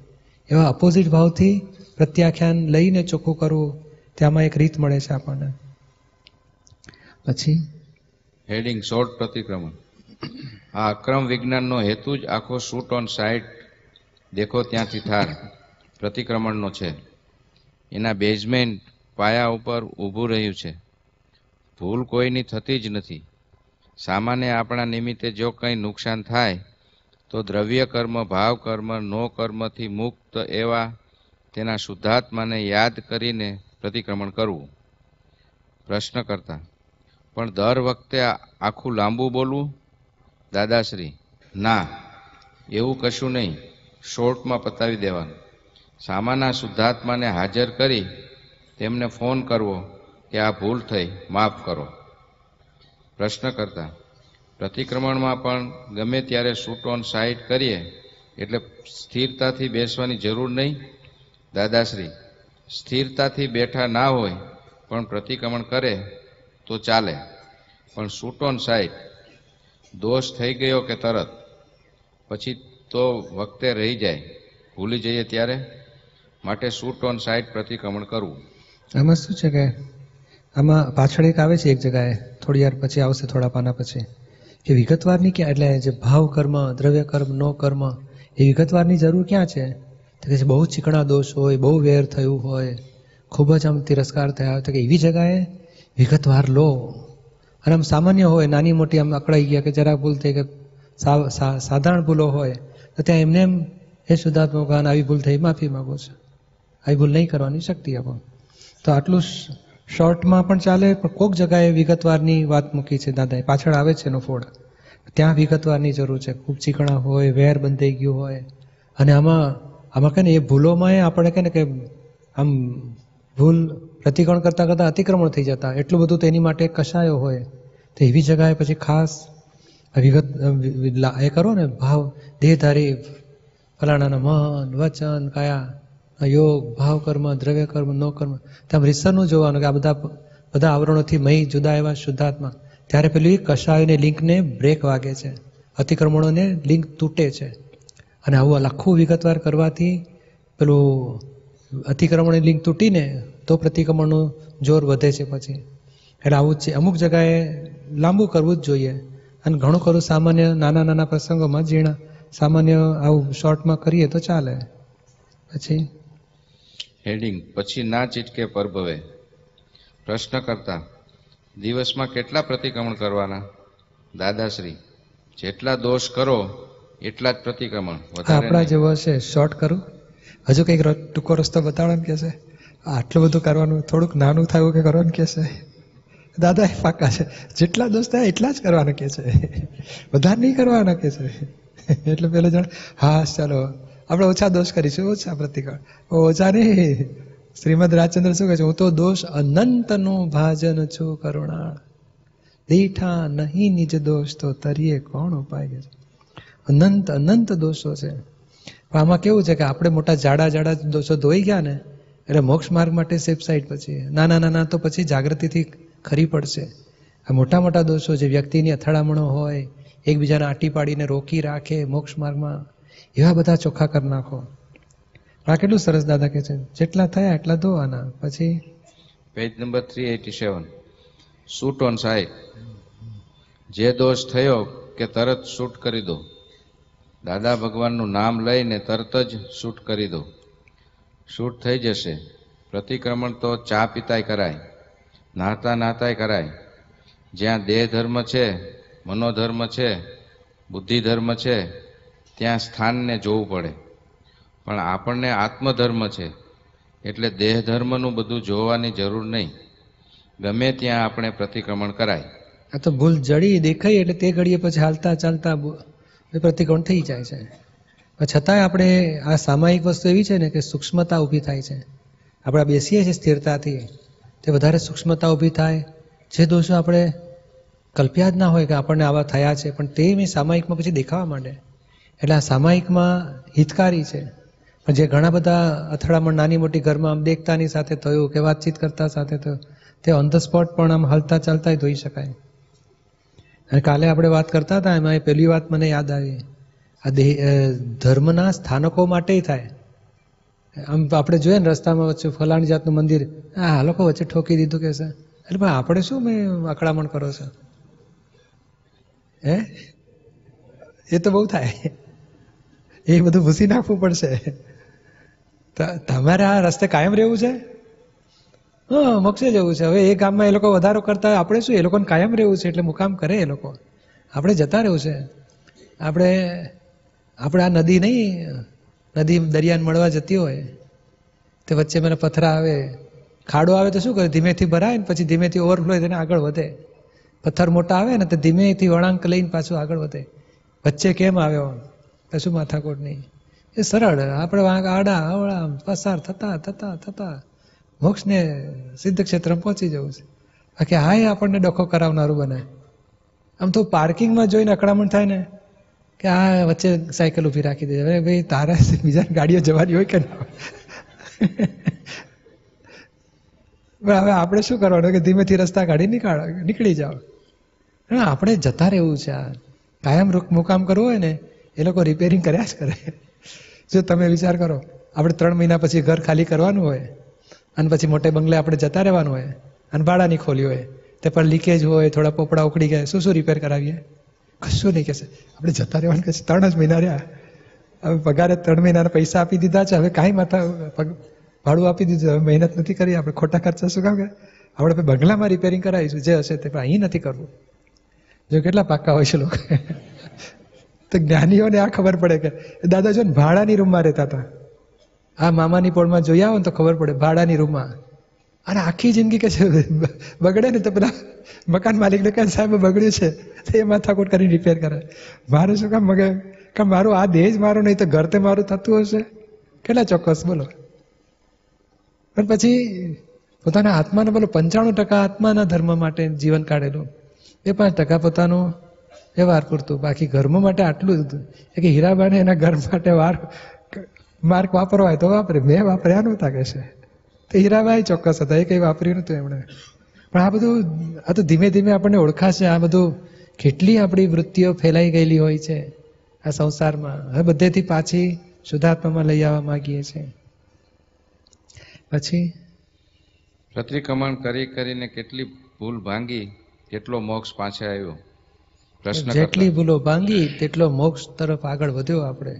એવા અપોઝિટ ભાવથી પ્રત્યાખ્યાન લઈને ચોખ્ખું કરવું તેમાં એક રીત મળે છે આપણને પછી હેડિંગ શોર્ટ પ્રતિક્રમણ આ અક્રમ વિજ્ઞાનનો હેતુ જ આખો શૂટ ઓન સાઇટ દેખો ત્યાંથી થાર પ્રતિક્રમણનો છે એના બેઝમેન્ટ પાયા ઉપર ઊભું રહ્યું છે ભૂલ કોઈની થતી જ નથી સામાન્ય આપણા નિમિત્તે જો કંઈ નુકસાન થાય તો દ્રવ્ય કર્મ ભાવ કર્મ નો કર્મથી મુક્ત એવા તેના શુદ્ધાત્માને યાદ કરીને પ્રતિક્રમણ કરવું પ્રશ્ન કરતા પણ દર વખતે આખું લાંબુ બોલવું દાદાશ્રી ના એવું કશું નહીં શોર્ટમાં પતાવી દેવાનું સામાના શુદ્ધાત્માને હાજર કરી તેમને ફોન કરવો કે આ ભૂલ થઈ માફ કરો પ્રશ્ન કરતા પ્રતિક્રમણમાં પણ ગમે ત્યારે શૂટ ઓન સાઇટ કરીએ એટલે સ્થિરતાથી બેસવાની જરૂર નહીં દાદાશ્રી સ્થિરતાથી બેઠા ના હોય પણ પ્રતિક્રમણ કરે તો ચાલે પણ શૂટ ઓન સાઇટ દોષ થઈ ગયો કે તરત પછી તો વખતે રહી જાય ભૂલી જઈએ ત્યારે માટે શૂટ ઓન સાઇટ પ્રતિક્રમણ કરવું આમાં શું છે કે આમાં પાછળ એક આવે છે એક જગાએ થોડી વાર પછી આવશે થોડા પાના પછી કે વિગતવારની ક્યાં એટલે જે ભાવ કર્મ દ્રવ્ય કર્મ નો કર્મ એ વિગતવારની જરૂર ક્યાં છે તો કે બહુ ચીકણા દોષ હોય બહુ વેર થયું હોય ખૂબ જ આમ તિરસ્કાર થયા હોય તો કે એવી જગાએ વિગતવાર લો અને આમ સામાન્ય હોય નાની મોટી આમ અકળાઈ ગયા કે જરા ભૂલ થઈ કે સાધારણ ભૂલો હોય તો ત્યાં એમને એમ હે શુદ્ધાત્મા ભગવાન આવી ભૂલ થઈ માફી માગો છો આવી ભૂલ નહીં કરવાની શક્તિ આપો તો આટલું શોર્ટમાં પણ ચાલે પણ કોઈક જગાએ વિગતવારની વાત મૂકી છે દાદાએ પાછળ આવે છે એનો ફોડ ત્યાં વિગતવારની જરૂર છે ખૂબ ચીકણા હોય વેર બંધાઈ ગયું હોય અને આમાં આમાં કહે ને એ ભૂલોમાં આપણે કહે ને કે આમ ભૂલ પ્રતિકરણ કરતાં કરતાં અતિક્રમણ થઈ જતા એટલું બધું તેની માટે કશાયો હોય તો એવી જગાએ પછી ખાસ વિગત એ કરો ને ભાવ દેહધારી ફલાણાના મન વચન કાયા યોગ ભાવ કર્મ દ્રવ્ય કર્મ નો કર્મ ત્યાં રીસરનું જોવાનું કે આ બધા બધા આવરણોથી મહી જુદા એવા શુદ્ધાત્મા ત્યારે પેલી કશાયોની લિંકને બ્રેક વાગે છે અતિક્રમણોને લિંક તૂટે છે અને આવું આખું વિગતવાર કરવાથી પેલું અતિક્રમણની લિંક તૂટીને તો પ્રતિક્રમણનું જોર વધે છે પછી એટલે આવું જ છે અમુક જગાએ લાંબુ કરવું જ જોઈએ અને ઘણું ખરું સામાન્ય નાના નાના પ્રસંગોમાં જીણા સામાન્ય આવું શોર્ટમાં કરીએ તો ચાલે પછી હેડિંગ પછી ના ચીટકે પરભવે પ્રશ્ન કરતા દિવસમાં કેટલા પ્રતિક્રમણ કરવાના દાદાશ્રી જેટલા દોષ કરો એટલા જ પ્રતિક્રમણ આપણા જેવો છે શોર્ટ કરું હજુ કંઈક ટૂંકો રસ્તો બતાડો ને કહેશે આટલું બધું કરવાનું થોડુંક નાનું થયું કે કરવાનું કહેશે દાદા એ પાકા છે જેટલા દોસ્ત થયા એટલા જ કરવાનું કે છે બધા નહીં કરવાના કે છે એટલે પેલો જણ હા ચાલો આપણે ઓછા દોષ કરીશું ઓછા પ્રતિકાર ઓછા નહીં શ્રીમદ રાજચંદ્ર શું કહે છે હું તો દોષ અનંતનું ભાજન છું કરુણા દેઠા નહીં નિજ દોષ તો તરીએ કોણ ઉપાય છે અનંત અનંત દોષો છે પણ આમાં કેવું છે કે આપણે મોટા જાડા જાડા દોષો ધોઈ ગયા ને એટલે મોક્ષ માર્ગ માટે સેફ સાઈડ પછી નાના નાના તો પછી જાગૃતિથી ખરી પડશે આ મોટા મોટા દોષો જે વ્યક્તિની અથડામણો હોય એકબીજાને આટી પાડીને રોકી રાખે મોક્ષ માર્ગમાં એવા બધા ચોખ્ખા કરી નાખો આ કેટલું સરસ દાદા કે છે જેટલા થયા એટલા ધોવાના પછી page number three eighty seven શૂટ ઓન સાહેબ જે દોષ થયો કે તરત શૂટ કરી દો દાદા ભગવાનનું નામ લઈને તરત જ શૂટ કરી દો શૂટ થઈ જશે પ્રતિક્રમણ તો ચા પીતાય કરાય નાહતા નાહતાય કરાય જ્યાં દેહ ધર્મ છે મનોધર્મ છે બુદ્ધિધર્મ છે ત્યાં સ્થાનને જોવું પડે પણ આપણને આત્મધર્મ છે એટલે દેહ ધર્મનું બધું જોવાની જરૂર નહીં ગમે ત્યાં આપણે પ્રતિક્રમણ કરાય આ તો ભૂલ જડી દેખાય એટલે તે ઘડીએ પછી હાલતા ચાલતા એ પ્રતિકોણ થઈ જાય છે છતાંય આપણે આ સામાયિક વસ્તુ એવી છે ને કે સૂક્ષ્મતા ઊભી થાય છે આપણે બેસીએ છીએ સ્થિરતાથી તે વધારે સૂક્ષ્મતા ઊભી થાય જે દોષો આપણે કલ્પ્યા જ ના હોય કે આપણને આવા થયા છે પણ તે સામાયિકમાં પછી દેખાવા માંડે એટલે આ સામાયિકમાં હિતકારી છે પણ જે ઘણા બધા અથડામણ નાની મોટી ઘરમાં આમ દેખતાની સાથે થયું કે વાતચીત કરતા સાથે થયું તે ઓન ધ સ્પોટ પણ આમ હલતા ચાલતાય ધોઈ શકાય અને કાલે આપણે વાત કરતા હતા એમાં એ પહેલી વાત મને યાદ આવી આ દેહ ધર્મના સ્થાનકો માટે થાય આમ આપણે જોઈએ ને રસ્તામાં વચ્ચે ફલાણી જાતનું મંદિર આ આ લોકો વચ્ચે ઠોકી દીધું કે છે એટલે પણ આપણે શું મેં અકળામણ કરો છો હે એ તો બહુ થાય એ બધું ભૂસી નાખવું પડશે તમારે આ રસ્તે કાયમ રહેવું છે હા મોક્ષે જવું છે હવે એ ગામમાં એ લોકો વધારો કરતા આપણે શું એ લોકોને કાયમ રહેવું છે એટલે મુકામ કરે એ લોકો આપણે જતા રહેવું છે આપણે આપણે આ નદી નહીં નદી દરિયાને મળવા જતી હોય તે વચ્ચે મને પથરા આવે ખાડો આવે તો શું કરે ધીમેથી ભરાય ને પછી ધીમેથી ઓવરફ્લો તેને આગળ વધે પથ્થર મોટા આવે ને તો ધીમેથી વળાંક લઈને પાછું આગળ વધે વચ્ચે કેમ આવ્યો કશું માથાકોટ નહીં એ સરળ આપણે આડા અવળા પસાર થતા થતા થતા મોક્ષને સિદ્ધ ક્ષેત્ર પહોંચી જવું છે બાકી હા એ આપણને ડખો કરાવનારું બને આમ તો પાર્કિંગમાં જોઈને અકડામણ થાય ને કે આ વચ્ચે સાયકલ ઊભી રાખી દે હવે ભાઈ તારા બીજા ગાડીઓ જવાની હોય કે ના પણ હવે આપણે શું કરવાનું કે ધીમેથી રસ્તા કાઢી નીકાળો નીકળી જાઓ ના આપણે જતા રહેવું છે આ કાયમ મુકામ કરવું હોય ને એ લોકો રિપેરિંગ કર્યા જ કરે જો તમે વિચાર કરો આપણે ત્રણ મહિના પછી ઘર ખાલી કરવાનું હોય અને પછી મોટે બંગલે આપણે જતા રહેવાનું હોય અને ભાડાની ખોલી હોય તે પણ લીકેજ હોય થોડા પોપડા ઉકળી ગયા શું શું રિપેર કરાવીએ કશું નહીં કહેશે આપણે જતા રહેવાનું કહેશે ત્રણ જ મહિના રહ્યા હવે પગારે ત્રણ મહિનાના પૈસા આપી દીધા છે હવે કાંઈ માથા ભાડું આપી દીધું હવે મહેનત નથી કરી આપણે ખોટા ખર્ચા શું કામ કરે આપણે બંગલામાં રિપેરિંગ કરાવીશું જે હશે તે પણ અહીં નથી કરવું જો કેટલા પાક્કા હોય છે લોકો તો જ્ઞાનીઓને આ ખબર પડે કે દાદા જો ભાડાની રૂમમાં રહેતા હતા આ મામાની પોળમાં જોઈ આવો ને તો ખબર પડે ભાડાની રૂમમાં અને આખી જિંદગી કે છે બગડે ને તો પેલા મકાન માલિકને કહે સાહેબ બગડ્યું છે તો એ માથાકૂટ કરી રિપેર કરે મારે શું કામ મગે કે મારું આ દેજ મારું નહીં તો ઘર તે મારું થતું હશે કેટલા ચોક્કસ બોલો પણ પછી પોતાના આત્માને બોલો પંચાણું ટકા આત્માના ધર્મ માટે જીવન કાઢેલું એ પાંચ ટકા પોતાનું વ્યવહાર પૂરતું બાકી ઘરમાં માટે આટલું જ કે હીરાબાને એના ઘર માટે વાર માર્ક વાપરવા હોય તો વાપરે મેં વાપર્યા નહોતા કે છે તો હીરાબાઈ ચોક્કસ હતા એ કઈ વાપર્યું નહોતું એમણે પણ આ બધું આ તો ધીમે ધીમે આપણને ઓળખાશે આ બધું કેટલી આપણી વૃત્તિઓ ફેલાઈ ગયેલી હોય છે આ સંસારમાં હવે બધેથી પાછી શુદ્ધાત્મામાં લઈ આવવા માંગીએ છીએ પછી પ્રતિક્રમણ કરી કરીને કેટલી ભૂલ ભાંગી કેટલો મોક્ષ પાછળ આવ્યો જેટલી ભૂલો ભાંગી તેટલો મોક્ષ તરફ આગળ વધ્યો આપણે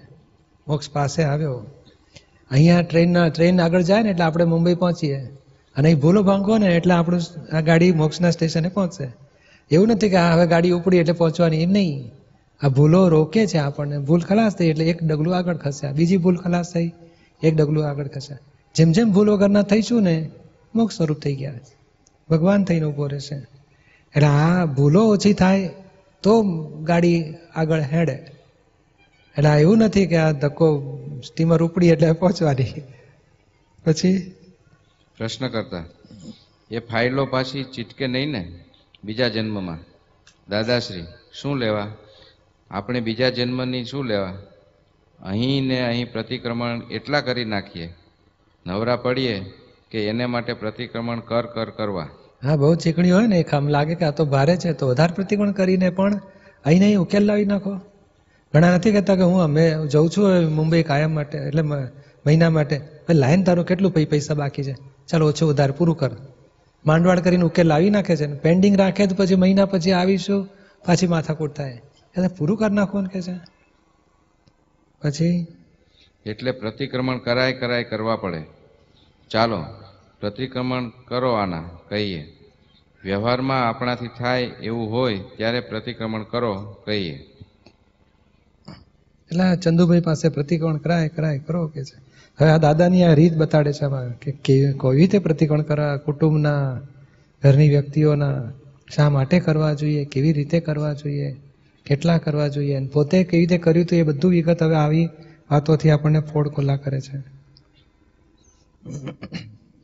મોક્ષ પાસે આવ્યો અહીંયા ટ્રેનના ટ્રેન આગળ જાય ને એટલે આપણે મુંબઈ પહોંચીએ અને અહીં ભૂલો ભાંગો ને એટલે આપણું આ ગાડી મોક્ષના સ્ટેશને પહોંચશે એવું નથી કે હવે ગાડી ઉપડી એટલે પહોંચવાની એમ નહીં આ ભૂલો રોકે છે આપણને ભૂલ ખલાસ થઈ એટલે એક ડગલું આગળ ખસ્યા બીજી ભૂલ ખલાસ થઈ એક ડગલું આગળ ખસ્યા જેમ જેમ ભૂલ વગરના થઈશું ને મોક્ષ સ્વરૂપ થઈ ગયા ભગવાન થઈને ઊભો રહેશે એટલે આ ભૂલો ઓછી થાય તો ગાડી આગળ હેડે એટલે આ એવું નથી કે આ ધક્કો સ્ટીમર ઉપડી એટલે પહોંચવાની પછી પ્રશ્ન કરતા એ ફાઇલો પાછી ચીટકે નહીં ને બીજા જન્મમાં દાદાશ્રી શું લેવા આપણે બીજા જન્મની શું લેવા અહીં ને અહીં પ્રતિક્રમણ એટલા કરી નાખીએ નવરા પડીએ કે એને માટે પ્રતિક્રમણ કર કર કરવા હા બહુ ચીકણી હોય ને એક આમ લાગે કે આ તો ભારે છે તો વધારે પ્રતિક્રમણ કરીને પણ અહીં નહીં ઉકેલ લાવી નાખો ઘણા નથી કહેતા કે હું અમે જઉં છું મુંબઈ કાયમ માટે એટલે મહિના માટે હવે લાઈન તારું કેટલું પૈ પૈસા બાકી છે ચાલો ઓછું ઉધાર પૂરું કર માંડવાડ કરીને ઉકેલ લાવી નાખે છે ને પેન્ડિંગ રાખે તો પછી મહિના પછી આવીશું પાછી માથાકૂટ થાય એટલે પૂરું કરી નાખવાનું કે છે પછી એટલે પ્રતિક્રમણ કરાય કરાય કરવા પડે ચાલો પ્રતિક્રમણ કરો આના કહીએ વ્યવહારમાં આપણાથી થાય એવું હોય ત્યારે પ્રતિક્રમણ કરો કહીએ એટલે ચંદુભાઈ પાસે પ્રતિકોણ કરાય કરાય કરો કે છે હવે આ દાદાની આ રીત બતાડે છે આમાં કેવી કોઈ રીતે પ્રતિકોણ કરા કુટુંબના ઘરની વ્યક્તિઓના શા માટે કરવા જોઈએ કેવી રીતે કરવા જોઈએ કેટલા કરવા જોઈએ અને પોતે કેવી રીતે કર્યું હતું એ બધું વિગત હવે આવી વાતોથી આપણને ફોડ ખુલ્લા કરે છે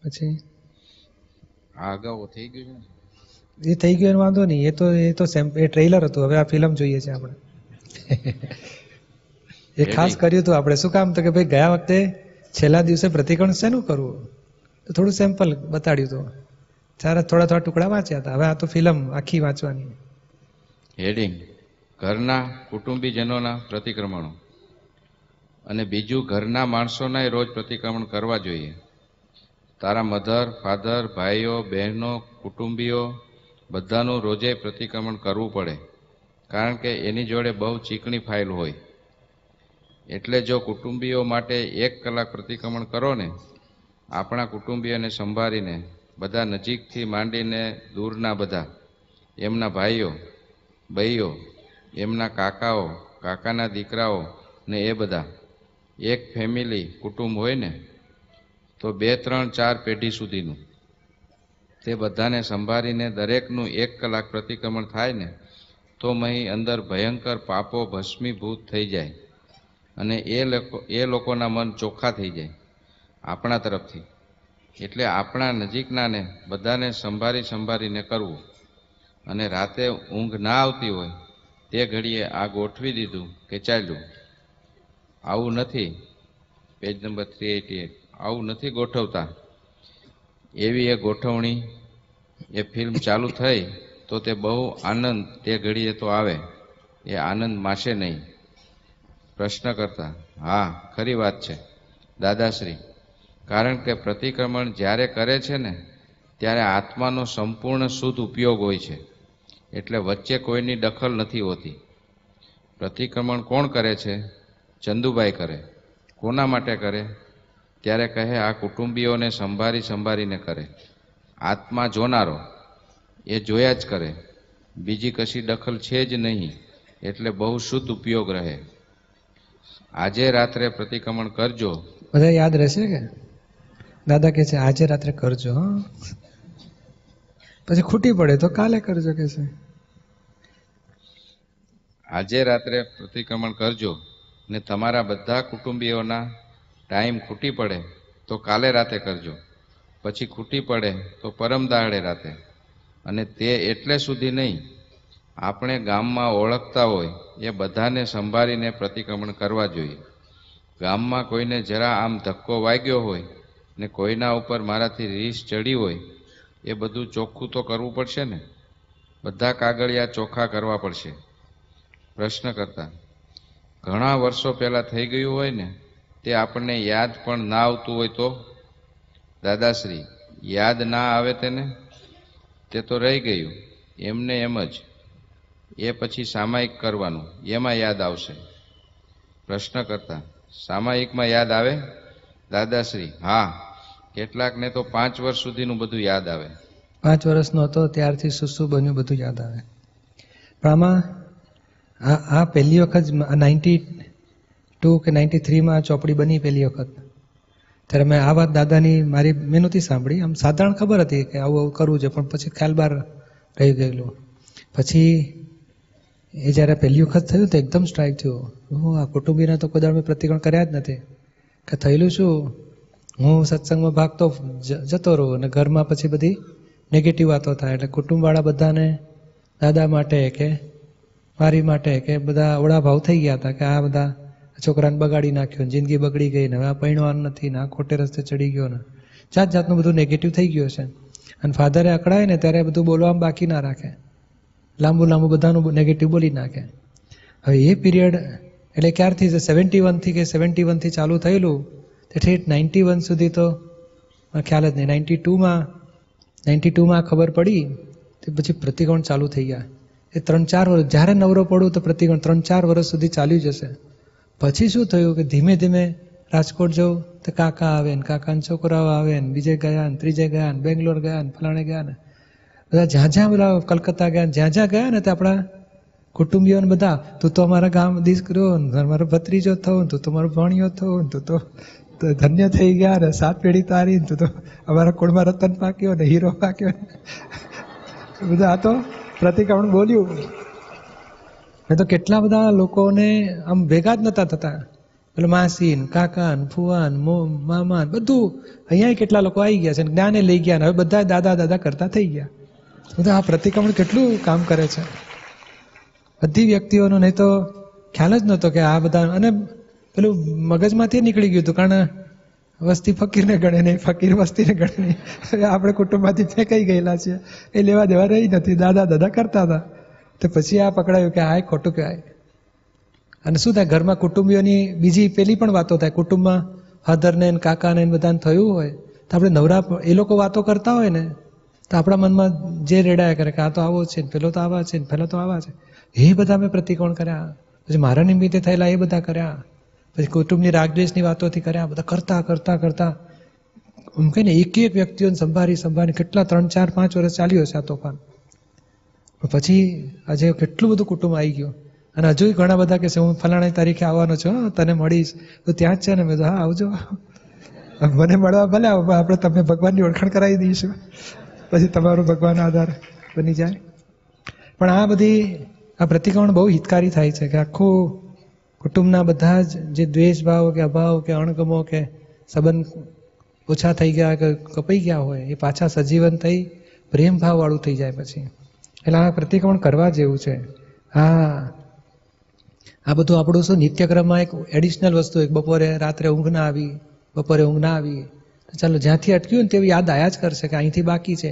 પછી અગાઉ થઈ ગયું એ થઈ ગયું વાંધો નહીં એ તો એ તો એ ટ્રેલર હતું હવે આ ફિલ્મ જોઈએ છે આપણે એ ખાસ કર્યું હતું આપણે શું કામ તો કે ભાઈ ગયા વખતે છેલ્લા દિવસે પ્રતિકરણ શેનું કરવું તો થોડું સેમ્પલ બતાડ્યું હતું ત્યારે થોડા થોડા ટુકડા વાંચ્યા હતા હવે આ તો ફિલ્મ આખી વાંચવાની હેડિંગ ઘરના કુટુંબીજનોના પ્રતિક્રમણો અને બીજું ઘરના માણસોના રોજ પ્રતિક્રમણ કરવા જોઈએ તારા મધર ફાધર ભાઈઓ બહેનો કુટુંબીઓ બધાનું રોજે પ્રતિક્રમણ કરવું પડે કારણ કે એની જોડે બહુ ચીકણી ફાઇલ હોય એટલે જો કુટુંબીઓ માટે એક કલાક પ્રતિક્રમણ કરો ને આપણા કુટુંબીઓને સંભાળીને બધા નજીકથી માંડીને દૂરના બધા એમના ભાઈઓ ભાઈઓ એમના કાકાઓ કાકાના દીકરાઓ ને એ બધા એક ફેમિલી કુટુંબ હોય ને તો બે ત્રણ ચાર પેઢી સુધીનું તે બધાને સંભાળીને દરેકનું એક કલાક પ્રતિક્રમણ થાય ને તો અહીં અંદર ભયંકર પાપો ભસ્મીભૂત થઈ જાય અને એ લોકો એ લોકોના મન ચોખ્ખા થઈ જાય આપણા તરફથી એટલે આપણા નજીકનાને બધાને સંભાળી સંભાળીને કરવું અને રાતે ઊંઘ ના આવતી હોય તે ઘડીએ આ ગોઠવી દીધું કે ચાલ્યું આવું નથી page number three eighty eight આવું નથી ગોઠવતા એવી એ ગોઠવણી એ ફિલ્મ ચાલુ થઈ તો તે બહુ આનંદ તે ઘડીએ તો આવે એ આનંદ માશે નહીં પ્રશ્ન કરતા હા ખરી વાત છે દાદાશ્રી કારણ કે પ્રતિક્રમણ જ્યારે કરે છે ને ત્યારે આત્માનો સંપૂર્ણ શુદ્ધ ઉપયોગ હોય છે એટલે વચ્ચે કોઈની દખલ નથી હોતી પ્રતિક્રમણ કોણ કરે છે ચંદુભાઈ કરે કોના માટે કરે ત્યારે કહે આ કુટુંબીઓને સંભાળી સંભાળીને કરે આત્મા જોનારો એ જોયા જ કરે બીજી કશી દખલ છે જ નહીં એટલે બહુ શુદ્ધ ઉપયોગ રહે આજે રાત્રે પ્રતિક્રમણ કરજો બધા યાદ રહેશે કે દાદા કે છે આજે રાત્રે કરજો પછી ખૂટી પડે તો કાલે કરજો કે છે આજે રાત્રે પ્રતિક્રમણ કરજો ને તમારા બધા કુટુંબીઓના ટાઈમ ખૂટી પડે તો કાલે રાતે કરજો પછી ખૂટી પડે તો પરમ દાડે રાતે અને તે એટલે સુધી નહીં આપણે ગામમાં ઓળખતા હોય એ બધાને સંભાળીને પ્રતિક્રમણ કરવા જોઈએ ગામમાં કોઈને જરા આમ ધક્કો વાગ્યો હોય ને કોઈના ઉપર મારાથી રીસ ચડી હોય એ બધું ચોખ્ખું તો કરવું પડશે ને બધા કાગળિયા ચોખ્ખા કરવા પડશે પ્રશ્ન કરતા ઘણા વર્ષો પહેલાં થઈ ગયું હોય ને તે આપણને યાદ પણ ના આવતું હોય તો દાદાશ્રી યાદ ના આવે તેને તે તો રહી ગયું એમને એમ જ એ પછી સામાયિક કરવાનું એમાં યાદ આવશે પ્રશ્ન કરતા સામાયિકમાં યાદ આવે દાદાશ્રી હા કેટલાકને તો પાંચ વર્ષ સુધીનું બધું યાદ આવે પાંચ વર્ષનો હતો ત્યારથી શું શું બન્યું બધું યાદ આવે પણ આમાં આ આ પહેલી વખત નાઇન્ટી ટુ કે નાઇન્ટી થ્રીમાં ચોપડી બની પહેલી વખત ત્યારે મેં આ વાત દાદાની મારી મેં નહોતી સાંભળી આમ સાધારણ ખબર હતી કે આવું આવું કરવું છે પણ પછી ખ્યાલ બહાર રહી ગયેલું પછી એ જ્યારે પહેલી વખત થયું તો એકદમ સ્ટ્રાઇક થયું હું આ કુટુંબીના તો કોઈ દાડ મેં કર્યા જ નથી કે થયેલું શું હું સત્સંગમાં ભાગતો જતો રહું અને ઘરમાં પછી બધી નેગેટિવ વાતો થાય એટલે કુટુંબવાળા બધાને દાદા માટે કે મારી માટે કે બધા ઓળા ભાવ થઈ ગયા હતા કે આ બધા છોકરાને બગાડી નાખ્યો જિંદગી બગડી ગઈ ને હવે આ પૈણવાનું નથી ને આ ખોટે રસ્તે ચડી ગયો ને જાત જાતનું બધું નેગેટિવ થઈ ગયું છે અને ફાધરે અકળાય ને ત્યારે બધું બોલવામાં બાકી ના રાખે લાંબુ લાંબુ બધાનું નેગેટિવ બોલી નાખે હવે એ પિરિયડ એટલે ક્યારથી છે સેવન્ટી વનથી કે સેવન્ટી વનથી ચાલુ થયેલું તે ઠેઠ નાઇન્ટી વન સુધી તો ખ્યાલ જ નહીં નાઇન્ટી ટુમાં નાઇન્ટી ટુમાં ખબર પડી તે પછી પ્રતિકોણ ચાલુ થઈ ગયા એ ત્રણ ચાર વર્ષ જ્યારે નવરો પડું તો પ્રતિકોણ ત્રણ ચાર વર્ષ સુધી ચાલ્યું જશે પછી શું થયું કે ધીમે ધીમે રાજકોટ જાઉં તો કાકા આવે ને કાકાને છોકરાઓ આવે ને બીજે ગયા ને ત્રીજે ગયા ને બેંગ્લોર ગયા ને ફલાણે ગયા ને બધા જ્યાં જ્યાં બધા કલકત્તા ગયા જ્યાં જ્યાં ગયા ને તે આપણા કુટુંબીઓ બધા તું તો અમારા ગામ દીકરો મારો ભત્રીજો થયો તું તો મારો ભણિયો થયો તું તો ધન્ય થઈ ગયા ને સાત પેઢી તારી તું તો અમારા કુળમાં રતન પાક્યો ને હીરો પાક્યો ને બધા આ તો પ્રતિક્રમણ બોલ્યું મેં તો કેટલા બધા લોકોને આમ ભેગા જ નહોતા થતા એટલે માસીન કાકાન ફુવાન મામાન બધું અહીંયા કેટલા લોકો આવી ગયા છે જ્ઞાને લઈ ગયા ને હવે બધા દાદા દાદા કરતા થઈ ગયા તો આ પ્રતિક્રમણ કેટલું કામ કરે છે બધી વ્યક્તિઓનો નહીં તો ખ્યાલ જ નહોતો કે આ બધા અને પેલું મગજમાંથી નીકળી ગયું હતું કારણ વસ્તી ફકીરને ગણે નહીં ફકીર વસ્તીને ગણે નહીં આપણે કુટુંબમાંથી ફેંકાઈ ગયેલા છીએ એ લેવા દેવા રહી નથી દાદા દાદા કરતા હતા તો પછી આ પકડાયું કે આ ખોટું કહેવાય અને શું થાય ઘરમાં કુટુંબીઓની બીજી પેલી પણ વાતો થાય કુટુંબમાં ફાધરને કાકાને બધાને થયું હોય તો આપણે નવરા એ લોકો વાતો કરતા હોય ને તો આપણા મનમાં જે રેડાયા કરે કે આ તો આવો છે ને પેલો તો આવા છે ને પેલો તો આવા છે એ બધા મેં પ્રતિકોણ કર્યા પછી મારા નિમિત્તે થયેલા એ બધા કર્યા પછી કુટુંબની રાગદ્વેષની વાતોથી કર્યા બધા કરતા કરતા કરતા એમ ને એક એક વ્યક્તિઓને સંભાળી સંભાળી કેટલા ત્રણ ચાર પાંચ વર્ષ ચાલ્યો છે આ તોફાન પછી આજે કેટલું બધું કુટુંબ આવી ગયું અને હજુ ઘણા બધા કે હું ફલાણા તારીખે આવવાનો છું તને મળીશ તો ત્યાં જ છે ને મેં હા આવજો મને મળવા ભલે આપણે તમે ભગવાનની ઓળખાણ કરાવી દઈશું પછી તમારું ભગવાન આધાર બની જાય પણ આ બધી આ પ્રતિક્રમણ બહુ હિતકારી થાય છે કે આખું કુટુંબના બધા જ જે દ્વેષ ભાવ કે અભાવ કે અણગમો કે સંબંધ ઓછા થઈ ગયા કે કપાઈ ગયા હોય એ પાછા સજીવન થઈ પ્રેમભાવવાળું થઈ જાય પછી એટલે આ પ્રતિક્રમણ કરવા જેવું છે હા આ બધું આપણું શું નિત્યક્રમમાં એક એડિશનલ વસ્તુ એક બપોરે રાત્રે ઊંઘ ના આવી બપોરે ઊંઘ ના આવી ચાલો જ્યાંથી અટક્યું ને તેવું યાદ આયા જ કરશે કે અહીંથી બાકી છે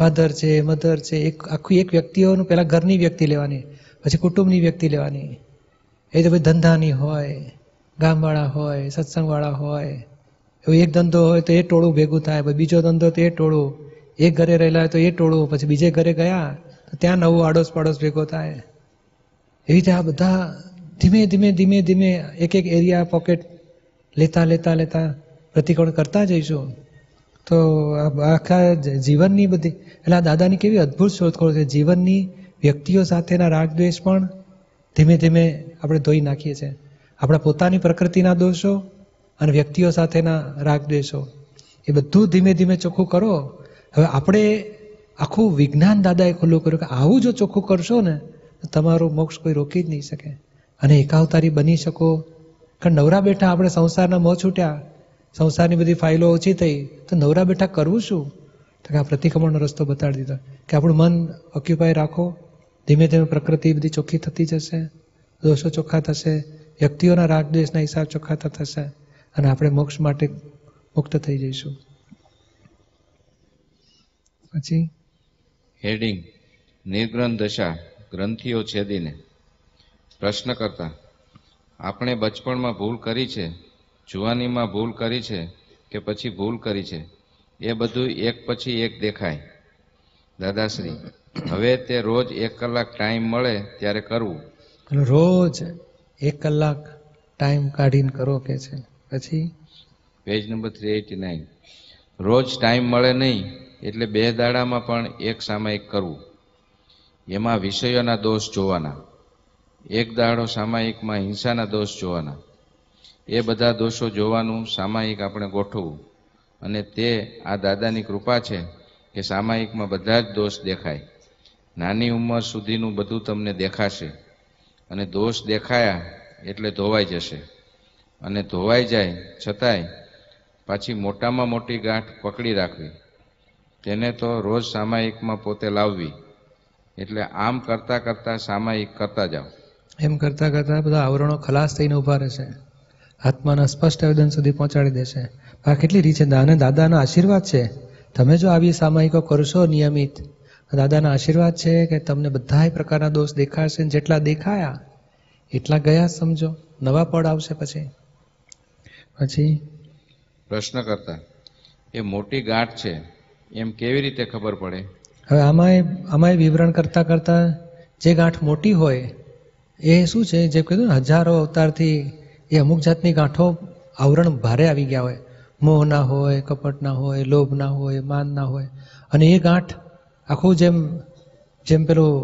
ફાધર છે મધર છે એક આખું એક વ્યક્તિઓનું પહેલાં ઘરની વ્યક્તિ લેવાની પછી કુટુંબની વ્યક્તિ લેવાની એ તો ભાઈ ધંધાની હોય ગામવાળા હોય સત્સંગવાળા હોય એવું એક ધંધો હોય તો એ ટોળું ભેગું થાય પછી બીજો ધંધો તો એ ટોળું એક ઘરે રહેલા હોય તો એ ટોળું પછી બીજે ઘરે ગયા તો ત્યાં નવો આડોશ પાડોશ ભેગો થાય એવી રીતે આ બધા ધીમે ધીમે ધીમે ધીમે એક એક એરિયા પોકેટ લેતા લેતા લેતા પ્રતિકોણ કરતા જઈશું તો આખા જીવનની બધી એટલે આ દાદાની કેવી અદ્ભુત શોધખોળ છે જીવનની વ્યક્તિઓ સાથેના રાગ દ્વેષ પણ ધીમે ધીમે આપણે ધોઈ નાખીએ છીએ આપણા પોતાની પ્રકૃતિના દોષો અને વ્યક્તિઓ સાથેના રાગ દ્વેષો એ બધું ધીમે ધીમે ચોખ્ખું કરો હવે આપણે આખું વિજ્ઞાન દાદાએ ખુલ્લું કર્યું કે આવું જો ચોખ્ખું કરશો ને તો તમારો મોક્ષ કોઈ રોકી જ નહીં શકે અને એકાવતારી બની શકો કારણ નવરા બેઠા આપણે સંસારના મોં છૂટ્યા સંસારની બધી ફાઇલો ઓછી થઈ તો નવરા બેઠા કરવું શું તો કે આ પ્રતિક્રમણનો રસ્તો બતાડી દીધો કે આપણું મન ઓક્યુપાય રાખો ધીમે ધીમે પ્રકૃતિ બધી ચોખ્ખી થતી જશે દોષો ચોખ્ખા થશે વ્યક્તિઓના રાગદ્વેષના હિસાબ ચોખ્ખા થશે અને આપણે મોક્ષ માટે મુક્ત થઈ જઈશું પછી હેડિંગ નિર્ગ્રંથ દશા ગ્રંથિઓ છેદીને પ્રશ્ન કરતા આપણે બચપણમાં ભૂલ કરી છે જુવાનીમાં ભૂલ કરી છે કે પછી ભૂલ કરી છે એ બધું એક પછી એક દેખાય દાદાશ્રી હવે તે રોજ એક કલાક ટાઈમ મળે ત્યારે કરવું રોજ એક કલાક ટાઈમ કાઢીને કરો કે છે પછી page number three eighty nine રોજ ટાઈમ મળે નહીં એટલે બે દાડામાં પણ એક સામાયિક કરવું એમાં વિષયોના દોષ જોવાના એક દાડો સામાયિકમાં હિંસાના દોષ જોવાના એ બધા દોષો જોવાનું સામાયિક આપણે ગોઠવવું અને તે આ દાદાની કૃપા છે કે સામાયિકમાં બધા જ દોષ દેખાય નાની ઉંમર સુધીનું બધું તમને દેખાશે અને દોષ દેખાયા એટલે ધોવાઈ જશે અને ધોવાઈ જાય છતાંય પાછી મોટામાં મોટી ગાંઠ પકડી રાખવી તેને તો રોજ સામાયિકમાં પોતે લાવવી એટલે આમ કરતાં કરતાં સામાયિક કરતા જાઓ એમ કરતાં કરતાં બધા આવરણો ખલાસ થઈને ઊભા રહેશે આત્માના સ્પષ્ટ આવેદન સુધી પહોંચાડી દેશે આ કેટલી રીત છે અને દાદાના આશીર્વાદ છે તમે જો આવી સામાયિકો કરશો નિયમિત દાદાના આશીર્વાદ છે કે તમને બધા પ્રકારના દોષ દેખાશે જેટલા દેખાયા એટલા ગયા સમજો નવા પડ આવશે પછી પછી પ્રશ્ન કરતા એ મોટી ગાંઠ છે એમ કેવી રીતે ખબર પડે હવે આમાં આમાં વિવરણ કરતા કરતા જે ગાંઠ મોટી હોય એ શું છે જે કીધું ને હજારો અવતારથી એ અમુક જાતની ગાંઠો આવરણ ભારે આવી ગયા હોય મોહના હોય કપટના હોય લોભના હોય માન ના હોય અને એ ગાંઠ આખું જેમ જેમ પેલું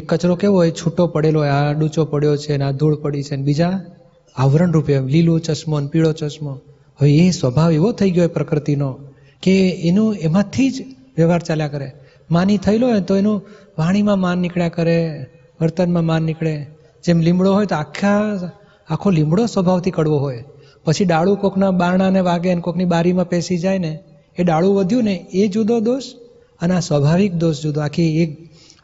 એક કચરો કેવો હોય છૂટો પડેલો હોય આ ડૂચો પડ્યો છે ને આ ધૂળ પડી છે ને બીજા આવરણ રૂપે લીલો ચશ્મો ને પીળો ચશ્મો હવે એ સ્વભાવ એવો થઈ ગયો હોય પ્રકૃતિનો કે એનું એમાંથી જ વ્યવહાર ચાલ્યા કરે માની થયેલો હોય તો એનું વાણીમાં માન નીકળ્યા કરે વર્તનમાં માન નીકળે જેમ લીમડો હોય તો આખા આખો લીમડો સ્વભાવથી કડવો હોય પછી ડાળું કોકના બારણાને વાગે અને કોકની બારીમાં પેસી જાય ને એ ડાળું વધ્યું ને એ જુદો દોષ અને આ સ્વાભાવિક દોષ જુદો આખી એક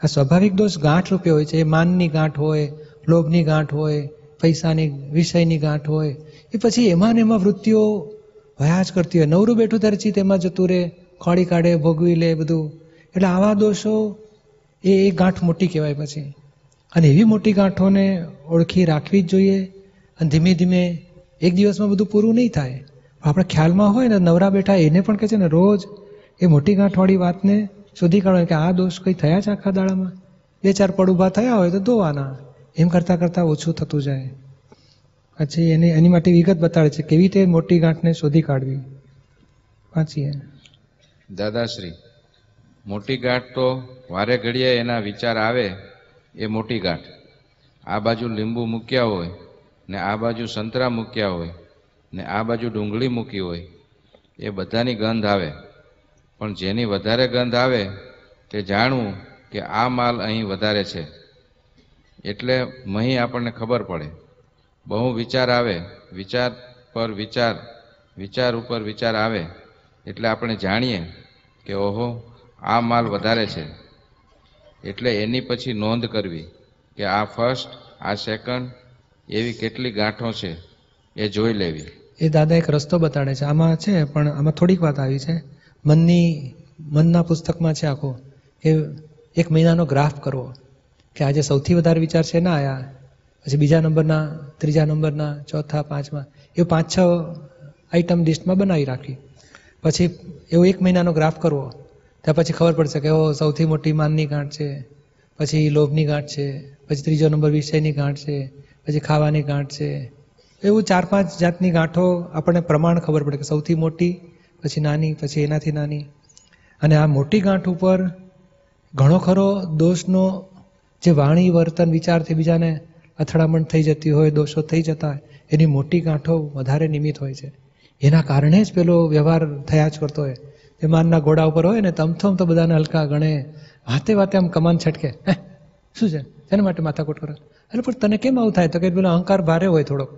આ સ્વાભાવિક દોષ ગાંઠ રૂપે હોય છે એ માનની ગાંઠ હોય લોભની ગાંઠ હોય પૈસાની વિષયની ગાંઠ હોય એ પછી એમાં ને એમાં વૃત્તિઓ વયા જ કરતી હોય નવરું બેઠું તરચી તેમાં જતું રહે ખોળી કાઢે ભોગવી લે બધું એટલે આવા દોષો એ એ ગાંઠ મોટી કહેવાય પછી અને એવી મોટી ગાંઠોને ઓળખી રાખવી જ જોઈએ અને ધીમે ધીમે એક દિવસમાં બધું પૂરું નહીં થાય આપણે ખ્યાલમાં હોય ને નવરા બેઠા એને પણ કહે છે ને રોજ એ મોટી ગાંઠવાળી વાતને શોધી કાઢો કે આ દોષ કંઈ થયા છે આખા દાડામાં બે ચાર પડ ઊભા થયા હોય તો ધોવાના એમ કરતાં કરતાં ઓછું થતું જાય પછી એને એની માટે વિગત બતાડે છે કેવી રીતે મોટી ગાંઠને શોધી કાઢવી વાંચીએ દાદાશ્રી મોટી ગાંઠ તો વારે ઘડીએ એના વિચાર આવે એ મોટી ગાંઠ આ બાજુ લીંબુ મૂક્યા હોય ને આ બાજુ સંતરા મૂક્યા હોય ને આ બાજુ ડુંગળી મૂકી હોય એ બધાની ગંધ આવે પણ જેની વધારે ગંધ આવે તે જાણવું કે આ માલ અહીં વધારે છે એટલે મહી આપણને ખબર પડે બહુ વિચાર આવે વિચાર પર વિચાર વિચાર ઉપર વિચાર આવે એટલે આપણે જાણીએ કે ઓહો આ માલ વધારે છે એટલે એની પછી નોંધ કરવી કે આ ફર્સ્ટ આ સેકન્ડ એવી કેટલી ગાંઠો છે એ જોઈ લેવી એ દાદા એક રસ્તો બતાડે છે આમાં છે પણ આમાં થોડીક વાત આવી છે મનની મનના પુસ્તકમાં છે આખું કે એક મહિનાનો ગ્રાફ કરવો કે આજે સૌથી વધારે વિચાર છે ના આયા પછી બીજા નંબરના ત્રીજા નંબરના ચોથા પાંચમાં એ પાંચ છ આઈટમ લિસ્ટમાં બનાવી રાખી પછી એવો એક મહિનાનો ગ્રાફ કરવો ત્યાં પછી ખબર પડશે કે ઓ સૌથી મોટી માનની ગાંઠ છે પછી લોભની ગાંઠ છે પછી ત્રીજો નંબર વિષયની ગાંઠ છે પછી ખાવાની ગાંઠ છે એવું ચાર પાંચ જાતની ગાંઠો આપણને પ્રમાણ ખબર પડે કે સૌથી મોટી પછી નાની પછી એનાથી નાની અને આ મોટી ગાંઠ ઉપર ઘણો ખરો દોષનો જે વાણી વર્તન વિચારથી બીજાને અથડામણ થઈ જતી હોય દોષો થઈ જતા એની મોટી ગાંઠો વધારે નિમિત હોય છે એના કારણે જ પેલો વ્યવહાર થયા જ કરતો હોય માનના ઘોડા ઉપર હોય ને તમથમ તો બધાને હલકા ગણે વાતે વાતે આમ કમાન છટકે શું છે એના માટે માથાકૂટ કરો એટલે પણ તને કેમ આવું થાય તો કે પેલો અહંકાર ભારે હોય થોડોક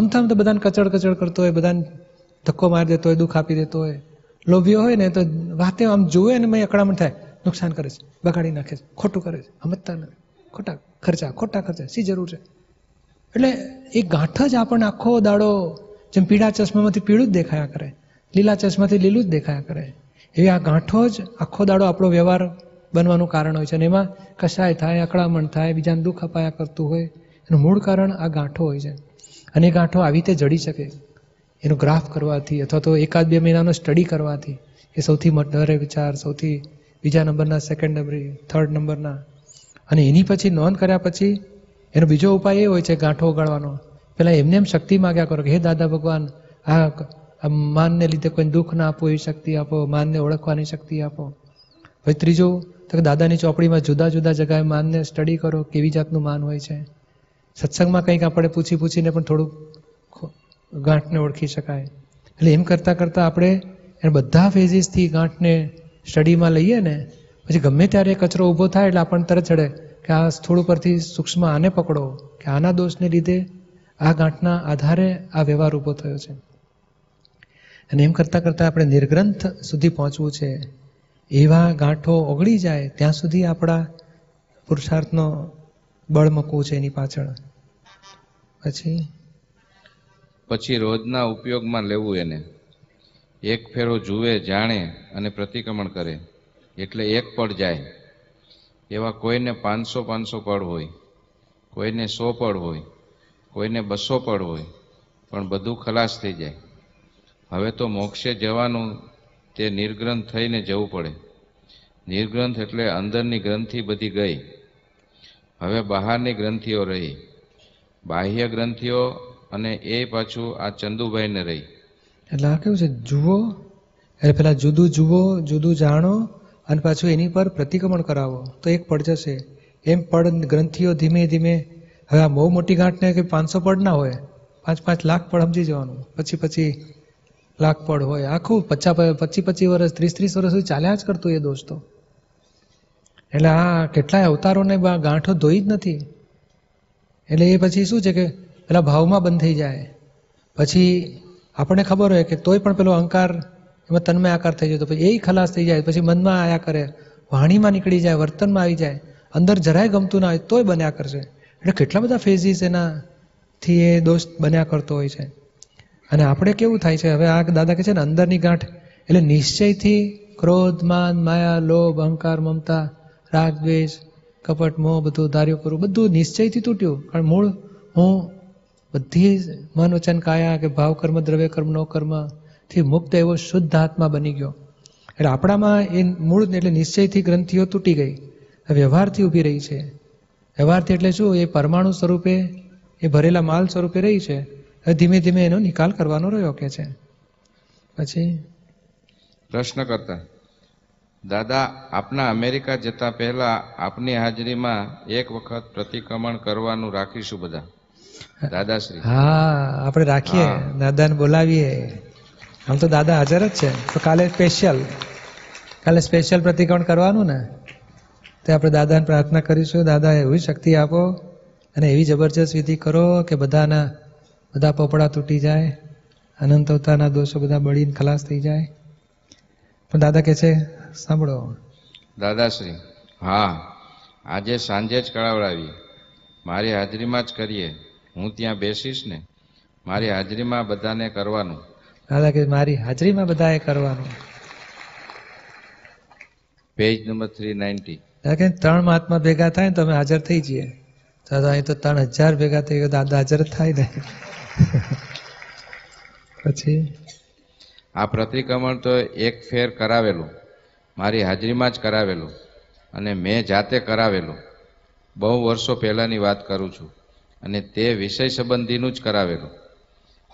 આમથામ તો બધાને કચડ કચડ કરતો હોય બધાને ધક્કો મારી દેતો હોય દુઃખ આપી દેતો હોય લોભીઓ હોય ને તો વાતે આમ જોવે અને મેં અકળામણ થાય નુકસાન કરે છે બગાડી નાખે છે ખોટું કરે છે સમજતા નથી ખોટા ખર્ચા ખોટા ખર્ચા શી જરૂર છે એટલે એ ગાંઠ જ આપણને આખો દાડો જેમ પીળા ચશ્મામાંથી પીળું જ દેખાયા કરે લીલા ચશ્માથી લીલું જ દેખાયા કરે એવી આ ગાંઠો જ આખો દાડો આપણો વ્યવહાર બનવાનું કારણ હોય છે અને એમાં કશાય થાય અકળામણ થાય બીજાને દુઃખ અપાયા કરતું હોય એનું મૂળ કારણ આ ગાંઠો હોય છે અને એ ગાંઠો આવી રીતે જડી શકે એનું ગ્રાફ કરવાથી અથવા તો એકાદ બે મહિનાનો સ્ટડી કરવાથી એ સૌથી વધારે વિચાર સૌથી બીજા નંબરના સેકન્ડ નંબર થર્ડ નંબરના અને એની પછી નોંધ કર્યા પછી એનો બીજો ઉપાય એ હોય છે ગાંઠો ઉગાડવાનો પહેલાં એમને એમ શક્તિ માગ્યા કરો કે હે દાદા ભગવાન આ માનને લીધે કોઈ દુઃખ ના આપો એ શક્તિ આપો માનને ઓળખવાની શક્તિ આપો પછી ત્રીજું તો કે દાદાની ચોપડીમાં જુદા જુદા જગાએ માનને સ્ટડી કરો કેવી જાતનું માન હોય છે સત્સંગમાં કંઈક આપણે પૂછી પૂછીને પણ થોડુંક ગાંઠને ઓળખી શકાય એટલે એમ કરતાં કરતાં આપણે એને બધા ફેઝીસથી ગાંઠને સ્ટડીમાં લઈએ ને પછી ગમે ત્યારે કચરો ઊભો થાય એટલે આપણને તરત ચડે કે આ સ્થૂળ પરથી સૂક્ષ્મ આને પકડો કે આના દોષને લીધે આ ગાંઠના આધારે આ વ્યવહાર ઊભો થયો છે અને એમ કરતાં કરતાં આપણે નિર્ગ્રંથ સુધી પહોંચવું છે એવા ગાંઠો ઓગળી જાય ત્યાં સુધી આપણા પુરુષાર્થનો બળ છે એની પાછળ પછી પછી રોજના ઉપયોગમાં લેવું એને એક ફેરો જુએ જાણે અને પ્રતિક્રમણ કરે એટલે એક પડ જાય એવા કોઈને પાંચસો પાંચસો પડ હોય કોઈને સો પડ હોય કોઈને બસો પડ હોય પણ બધું ખલાસ થઈ જાય હવે તો મોક્ષે જવાનું તે નિર્ગ્રંથ થઈને જવું પડે નિર્ગ્રંથ એટલે અંદરની ગ્રંથિ બધી ગઈ હવે બહારની ગ્રંથિઓ રહી બાહ્ય ગ્રંથિઓ અને એ પાછું આ ચંદુભાઈને રહી એટલે આ કેવું છે જુઓ એટલે પેલા જુદું જુઓ જુદું જાણો અને પાછું એની પર પ્રતિક્રમણ કરાવો તો એક પડ જશે એમ પડ ગ્રંથિઓ ધીમે ધીમે હવે આ બહુ મોટી ગાંઠને કે પાંચસો પડ ના હોય પાંચ પાંચ લાખ પડ સમજી જવાનું પછી પછી લાકપડ હોય આખું પચા પચી પચી વર્ષ ત્રીસ ત્રીસ વર્ષ સુધી ચાલ્યા જ કરતું એ દોષ એટલે આ કેટલાય અવતારોને ગાંઠો ધોઈ જ નથી એટલે એ પછી શું છે કે પેલા ભાવમાં બંધ થઈ જાય પછી આપણને ખબર હોય કે તોય પણ પેલો અહંકાર એમાં તન્મય આકાર થઈ જાય તો પછી એ ખલાસ થઈ જાય પછી મનમાં આયા કરે વાણીમાં નીકળી જાય વર્તનમાં આવી જાય અંદર જરાય ગમતું ના હોય તોય બન્યા કરશે એટલે કેટલા બધા ફેઝીસ એનાથી એ દોષ બન્યા કરતો હોય છે અને આપણે કેવું થાય છે હવે આ દાદા કે છે ને અંદરની ગાંઠ એટલે નિશ્ચયથી ક્રોધ માન માયા લોભ અહંકાર મમતા રાગ દ્વેષ કપટ મોહ બધું ધાર્યું કરવું બધું નિશ્ચયથી તૂટ્યું કારણ મૂળ હું બધી મન વચન કાયા કે ભાવ કર્મ દ્રવ્ય કર્મ નો કર્મ થી મુક્ત એવો શુદ્ધ આત્મા બની ગયો એટલે આપણામાં એ મૂળ એટલે નિશ્ચયથી ગ્રંથિઓ તૂટી ગઈ વ્યવહારથી ઊભી રહી છે વ્યવહારથી એટલે શું એ પરમાણુ સ્વરૂપે એ ભરેલા માલ સ્વરૂપે રહી છે હવે ધીમે ધીમે એનો નિકાલ કરવાનો રહ્યો કે છે પછી પ્રશ્ન કરતા દાદા આપના અમેરિકા જતા પહેલા આપની હાજરીમાં એક વખત પ્રતિક્રમણ કરવાનું રાખીશું બધા દાદાશ્રી હા આપણે રાખીએ દાદાને બોલાવીએ આમ તો દાદા હાજર જ છે તો કાલે સ્પેશિયલ કાલે સ્પેશિયલ પ્રતિક્રમણ કરવાનું ને તે આપણે દાદાને પ્રાર્થના કરીશું દાદા એવી શક્તિ આપો અને એવી જબરજસ્ત વિધિ કરો કે બધાના બધા પોપડા તૂટી જાય અનંત અવતારના દોષો બધા બળીને ખલાસ થઈ જાય પણ દાદા કે છે સાંભળો દાદાશ્રી હા આજે સાંજે જ કળાવડાવીએ મારી હાજરીમાં જ કરીએ હું ત્યાં બેસીશ ને મારી હાજરીમાં બધાને કરવાનું દાદા કે મારી હાજરીમાં બધાએ કરવાનું પેજ નંબર થ્રી નાઇન્ટી કે ત્રણ મહાત્મા ભેગા થાય ને તમે હાજર થઈ જઈએ દાદા અહીં તો ત્રણ હજાર ભેગા થઈ ગયા દાદા હાજર થાય ને પછી આ પ્રતિક્રમણ તો એક ફેર કરાવેલું મારી હાજરીમાં જ કરાવેલું અને મેં જાતે કરાવેલું બહુ વર્ષો પહેલાંની વાત કરું છું અને તે વિષય સંબંધીનું જ કરાવેલું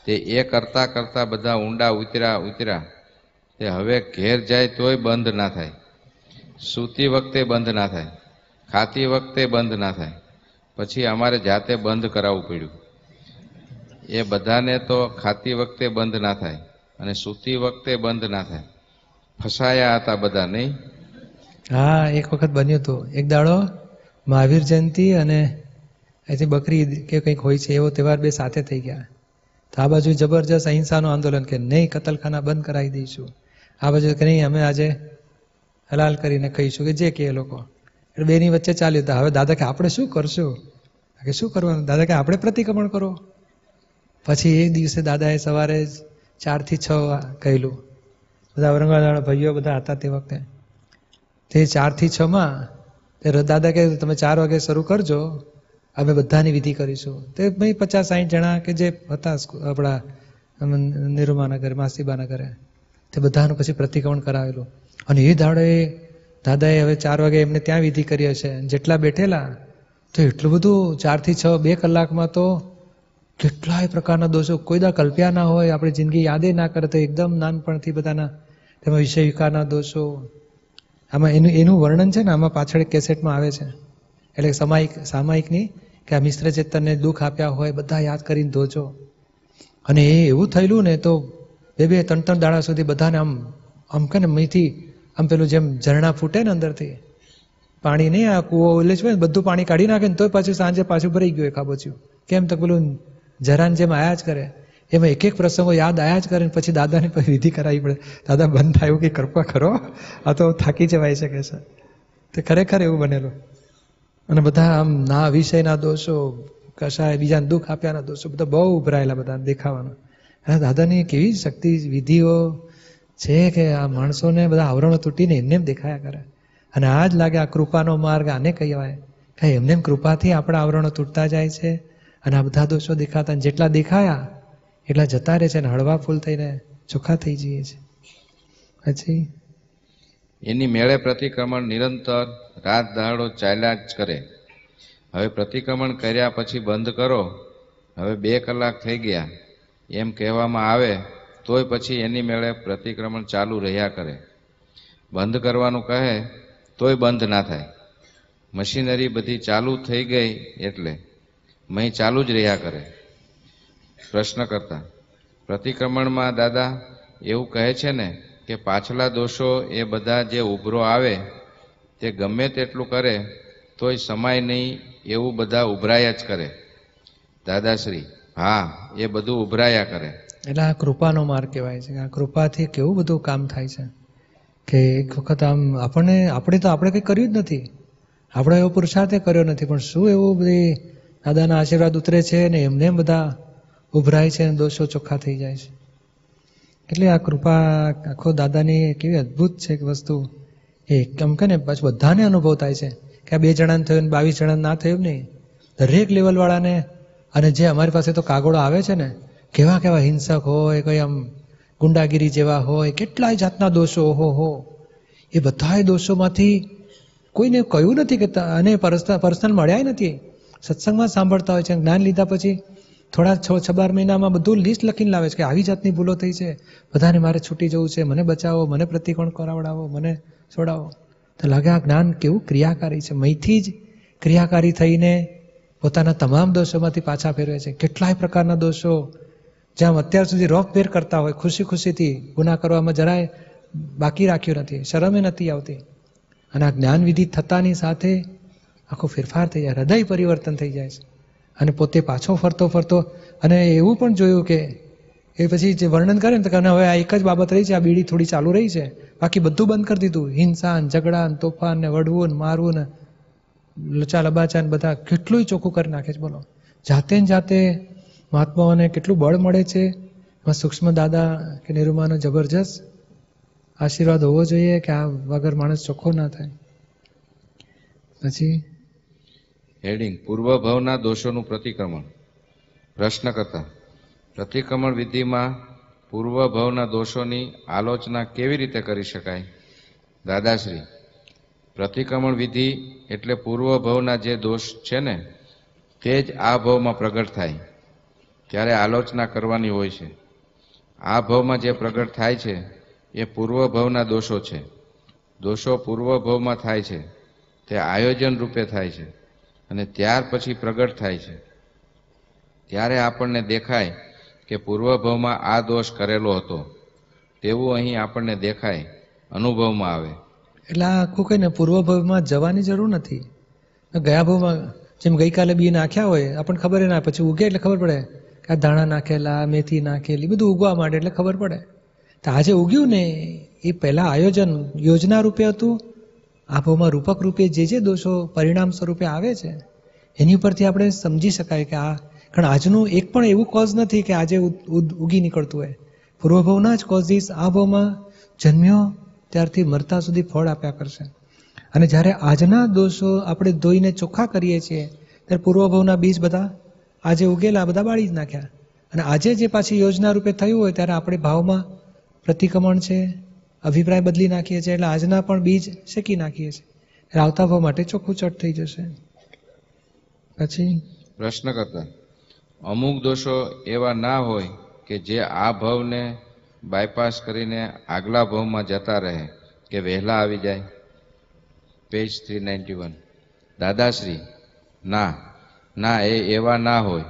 તે એ કરતાં કરતાં બધા ઊંડા ઉતર્યા ઉતર્યા તે હવે ઘેર જાય તોય બંધ ના થાય સૂતી વખતે બંધ ના થાય ખાતી વખતે બંધ ના થાય પછી અમારે જાતે બંધ કરાવવું પડ્યું એ બધાને તો ખાતી વખતે બંધ ના થાય અને સૂતી વખતે બંધ ના થાય ફસાયા હતા બધા નહીં હા એક વખત બન્યું હતું એક દાડો મહાવીર જયંતિ અને અહીંથી બકરી ઈદ કે કંઈક હોય છે એવો તહેવાર બે સાથે થઈ ગયા તો આ બાજુ જબરજસ્ત અહિંસાનું આંદોલન કે નહીં કતલખાના બંધ કરાવી દઈશું આ બાજુ કે નહીં અમે આજે હલાલ કરીને કહીશું કે જે કે લોકો એટલે બેની વચ્ચે ચાલ્યું હતું હવે દાદા કે આપણે શું કરશું કે શું કરવાનું દાદા કે આપણે પ્રતિક્રમણ કરો પછી એ દિવસે દાદાએ સવારે ચારથી છ કહેલું બધા ઔરંગાબાદવાળા ભાઈઓ બધા હતા તે વખતે તે ચારથી છમાં તે દાદા કહે તમે ચાર વાગે શરૂ કરજો અમે બધાની વિધિ કરીશું તે ભાઈ પચાસ સાઠ જણા કે જે હતા આપણા નિરૂમાના ઘરે માસીબાના ઘરે તે બધાનું પછી પ્રતિક્રમણ કરાવેલું અને એ દાડે દાદાએ હવે ચાર વાગે એમને ત્યાં વિધિ કરી હશે જેટલા બેઠેલા તો એટલું બધું ચારથી છ બે કલાકમાં તો કેટલાય પ્રકારના દોષો કોઈ કોઈદા કલ્પ્યા ના હોય આપણી જિંદગી યાદે ના કરે તો એકદમ નાનપણથી બધાના તેમાં વિષય વિકારના દોષો આમાં એનું એનું વર્ણન છે ને આમાં પાછળ કેસેટમાં આવે છે એટલે સામાયિક સામાયિકની કે આ મિશ્ર ચેતનને દુઃખ આપ્યા હોય બધા યાદ કરીને ધોજો અને એ એવું થયેલું ને તો બે બે ત્રણ ત્રણ દાડા સુધી બધાને આમ આમ કે ને મીથી આમ પેલું જેમ ઝરણા ફૂટે ને અંદરથી પાણી નહીં આ કૂવો ઓલે છે બધું પાણી કાઢી નાખે ને તોય પાછું સાંજે પાછું ભરાઈ ગયું એ ખાબોચ્યું કેમ તો પેલું જરાને જેમ આયા જ કરે એમાં એક એક પ્રસંગો યાદ આયા જ કરે ને પછી દાદાને પછી વિધિ કરાવી પડે દાદા બંધ થાય એવું કે કૃપા કરો આ તો થાકી જવાય છે કે છે તે ખરેખર એવું બનેલું અને બધા આમ ના વિષયના દોષો કશાય બીજાને દુઃખ આપ્યાના દોષો બધા બહુ ઉભરાયેલા બધા દેખાવાના દાદાની કેવી શક્તિ વિધિઓ છે કે આ માણસોને બધા આવરણો તૂટીને એમને દેખાયા કરે અને આ જ લાગે આ કૃપાનો માર્ગ આને કહેવાય કાંઈ એમને એમ કૃપાથી આપણા આવરણો તૂટતા જાય છે અને આ બધા દોષો દેખાતા જેટલા દેખાયા એટલા જતા રહે છે ને હળવા ફૂલ થઈને ચોખ્ખા થઈ જઈએ છે પછી એની મેળે પ્રતિક્રમણ નિરંતર રાત દહાડો ચાલ્યા જ કરે હવે પ્રતિક્રમણ કર્યા પછી બંધ કરો હવે બે કલાક થઈ ગયા એમ કહેવામાં આવે તોય પછી એની મેળે પ્રતિક્રમણ ચાલુ રહ્યા કરે બંધ કરવાનું કહે તોય બંધ ના થાય મશીનરી બધી ચાલુ થઈ ગઈ એટલે મય ચાલુ જ રહ્યા કરે પ્રશ્ન કરતા પ્રતિક્રમણમાં દાદા એવું કહે છે ને કે પાછલા દોષો એ બધા જે ઉભરો આવે તે ગમે તેટલું કરે તોય સમાય નહીં એવું બધા ઉભરાયા જ કરે દાદાશ્રી હા એ બધું ઉભરાયા કરે એટલે આ કૃપાનો માર્ગ કહેવાય છે આ કૃપાથી કેવું બધું કામ થાય છે કે એક વખત આમ આપણને આપણે તો આપણે કંઈ કર્યું જ નથી આપણે એવો પુરુષાર્થે કર્યો નથી પણ શું એવું બધી દાદાના આશીર્વાદ ઉતરે છે ને એમને બધા ઉભરાય છે અને દોષો ચોખ્ખા થઈ જાય છે એટલે આ કૃપા આખો દાદાની કેવી અદભુત છે એક વસ્તુ એ કેમ કે ને પાછું બધાને અનુભવ થાય છે કે આ બે જણાને થયું ને બાવીસ જણાને ના થયું નહીં દરેક લેવલવાળાને અને જે અમારી પાસે તો કાગળો આવે છે ને કેવા કેવા હિંસક હોય કોઈ આમ ગુંડાગીરી જેવા હોય કેટલાય જાતના દોષો હો હો એ બધાય દોષોમાંથી કોઈને કહ્યું નથી કે અને પર્સનલ મળ્યા નથી સત્સંગમાં સાંભળતા હોય છે જ્ઞાન લીધા પછી થોડા છ છ બાર મહિનામાં બધું લિસ્ટ લખીને લાવે છે કે આવી જાતની ભૂલો થઈ છે બધાને મારે છૂટી જવું છે મને બચાવો મને પ્રતિકોણ કરાવડાવો મને છોડાવો તો લાગે આ જ્ઞાન કેવું ક્રિયાકારી છે મહીથી જ ક્રિયાકારી થઈને પોતાના તમામ દોષોમાંથી પાછા ફેરવે છે કેટલાય પ્રકારના દોષો જ્યાં અત્યાર સુધી રોકફેર કરતા હોય ખુશી ખુશીથી ગુના કરવામાં જરાય બાકી રાખ્યું નથી શરમે નથી આવતી અને આ જ્ઞાનવિધિ થતાની સાથે આખો ફેરફાર થઈ જાય હૃદય પરિવર્તન થઈ જાય છે અને પોતે પાછો ફરતો ફરતો અને એવું પણ જોયું કે એ પછી જે વર્ણન કરે ને તો હવે આ એક જ બાબત રહી છે આ બીડી થોડી ચાલુ રહી છે બાકી બધું બંધ કરી દીધું હિંસા ને ઝઘડા ને તોફાન ને વડવું ને મારવું ને લચા લબાચા ને બધા કેટલું ચોખ્ખું કરી નાખે છે બોલો જાતે ને જાતે મહાત્માઓને કેટલું બળ મળે છે એમાં સૂક્ષ્મ દાદા કે નિરૂમાનો જબરજસ્ત આશીર્વાદ હોવો જોઈએ કે આ વગર માણસ ચોખ્ખો ના થાય પછી હેડિંગ પૂર્વભાવના દોષોનું પ્રતિક્રમણ પ્રશ્ન કરતા પ્રતિક્રમણ વિધિમાં પૂર્વભાવના દોષોની આલોચના કેવી રીતે કરી શકાય દાદાશ્રી પ્રતિક્રમણ વિધિ એટલે પૂર્વભાવના જે દોષ છે ને તે જ આ ભાવમાં પ્રગટ થાય ત્યારે આલોચના કરવાની હોય છે આ ભાવમાં જે પ્રગટ થાય છે એ પૂર્વભાવના દોષો છે દોષો પૂર્વભાવમાં થાય છે તે આયોજન રૂપે થાય છે અને ત્યાર પછી પ્રગટ થાય છે ત્યારે આપણને દેખાય કે પૂર્વભવમાં આ દોષ કરેલો હતો તેવું અહીં આપણને દેખાય અનુભવમાં આવે એટલે આખું કહીને પૂર્વભવમાં જવાની જરૂર નથી ગયા ભવમાં જેમ ગઈકાલે બી નાખ્યા હોય આપણને ખબર ના પછી ઉગે એટલે ખબર પડે કે આ ધાણા નાખેલા મેથી નાખેલી બધું ઉગવા માંડે એટલે ખબર પડે તો આજે ઉગ્યું ને એ પહેલાં આયોજન યોજના રૂપે હતું આભોમાં રૂપક રૂપે જે જે દોષો પરિણામ સ્વરૂપે આવે છે એની ઉપરથી આપણે સમજી શકાય કે આ કારણ આજનું એક પણ એવું કોઝ નથી કે આજે ઉગી નીકળતું હોય પૂર્વભવના જ કોઝીસ આ ભાવમાં જન્મ્યો ત્યારથી મરતા સુધી ફળ આપ્યા કરશે અને જ્યારે આજના દોષો આપણે ધોઈને ચોખ્ખા કરીએ છીએ ત્યારે પૂર્વભવના બીજ બધા આજે ઉગેલા બધા બાળી જ નાખ્યા અને આજે જે પાછી યોજના રૂપે થયું હોય ત્યારે આપણે ભાવમાં પ્રતિક્રમણ છે અભિપ્રાય બદલી નાખીએ છીએ એટલે આજના પણ બીજ શેકી નાખીએ છીએ આવતા ભાવ માટે ચોખ્ખું ચટ થઈ જશે પછી પ્રશ્ન કરતા અમુક દોષો એવા ના હોય કે જે આ ભવને બાયપાસ કરીને આગલા ભવમાં જતા રહે કે વહેલા આવી જાય page three ninety one Dadashri ના ના એ એવા ના હોય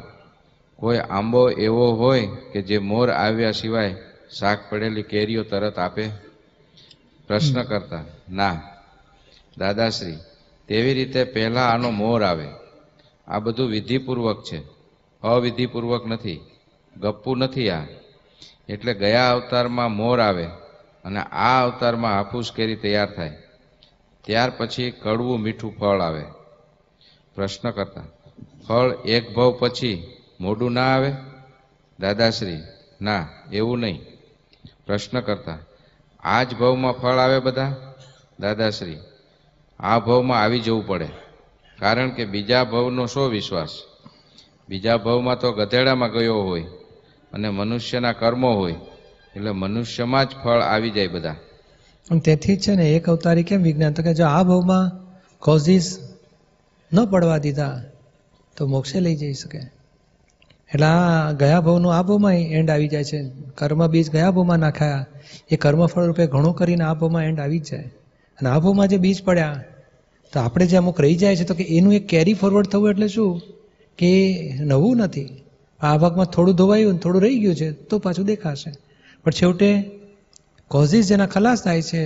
કોઈ આંબો એવો હોય કે જે મોર આવ્યા સિવાય શાક પડેલી કેરીઓ તરત આપે પ્રશ્ન કરતા ના દાદાશ્રી તેવી રીતે પહેલા આનો મોર આવે આ બધું વિધિપૂર્વક છે અવિધિપૂર્વક નથી ગપ્પુ નથી આ એટલે ગયા અવતારમાં મોર આવે અને આ અવતારમાં હાફૂસ કેરી તૈયાર થાય ત્યાર પછી કડવું મીઠું ફળ આવે પ્રશ્ન કરતા ફળ એક ભાવ પછી મોડું ના આવે દાદાશ્રી ના એવું નહીં પ્રશ્ન કરતા આ જ ભાવમાં ફળ આવે બધા દાદાશ્રી આ ભાવમાં આવી જવું પડે કારણ કે બીજા ભાવનો શો વિશ્વાસ બીજા ભાવમાં તો ગધેડામાં ગયો હોય અને મનુષ્યના કર્મો હોય એટલે મનુષ્યમાં જ ફળ આવી જાય બધા તેથી છે ને એક અવતારી કેમ વિજ્ઞાન તો કે જો આ ભાવમાં કોઝિસ ન પડવા દીધા તો મોક્ષે લઈ જઈ શકે એટલે આ ગયા ભાવનો આ ભાવમાં એન્ડ આવી જાય છે કર્મ બીજ ગયા ભાવમાં નાખ્યા એ કર્મફળ રૂપે ઘણું કરીને આ ભાવમાં એન્ડ આવી જાય અને આ ભાવમાં જે બીજ પડ્યા તો આપણે જે અમુક રહી જાય છે તો કે એનું એક કેરી ફોરવર્ડ થવું એટલે શું કે નવું નથી આ ભાગમાં થોડું ધોવાયું ને થોડું રહી ગયું છે તો પાછું દેખાશે પણ છેવટે કોઝિસ જેના ખલાસ થાય છે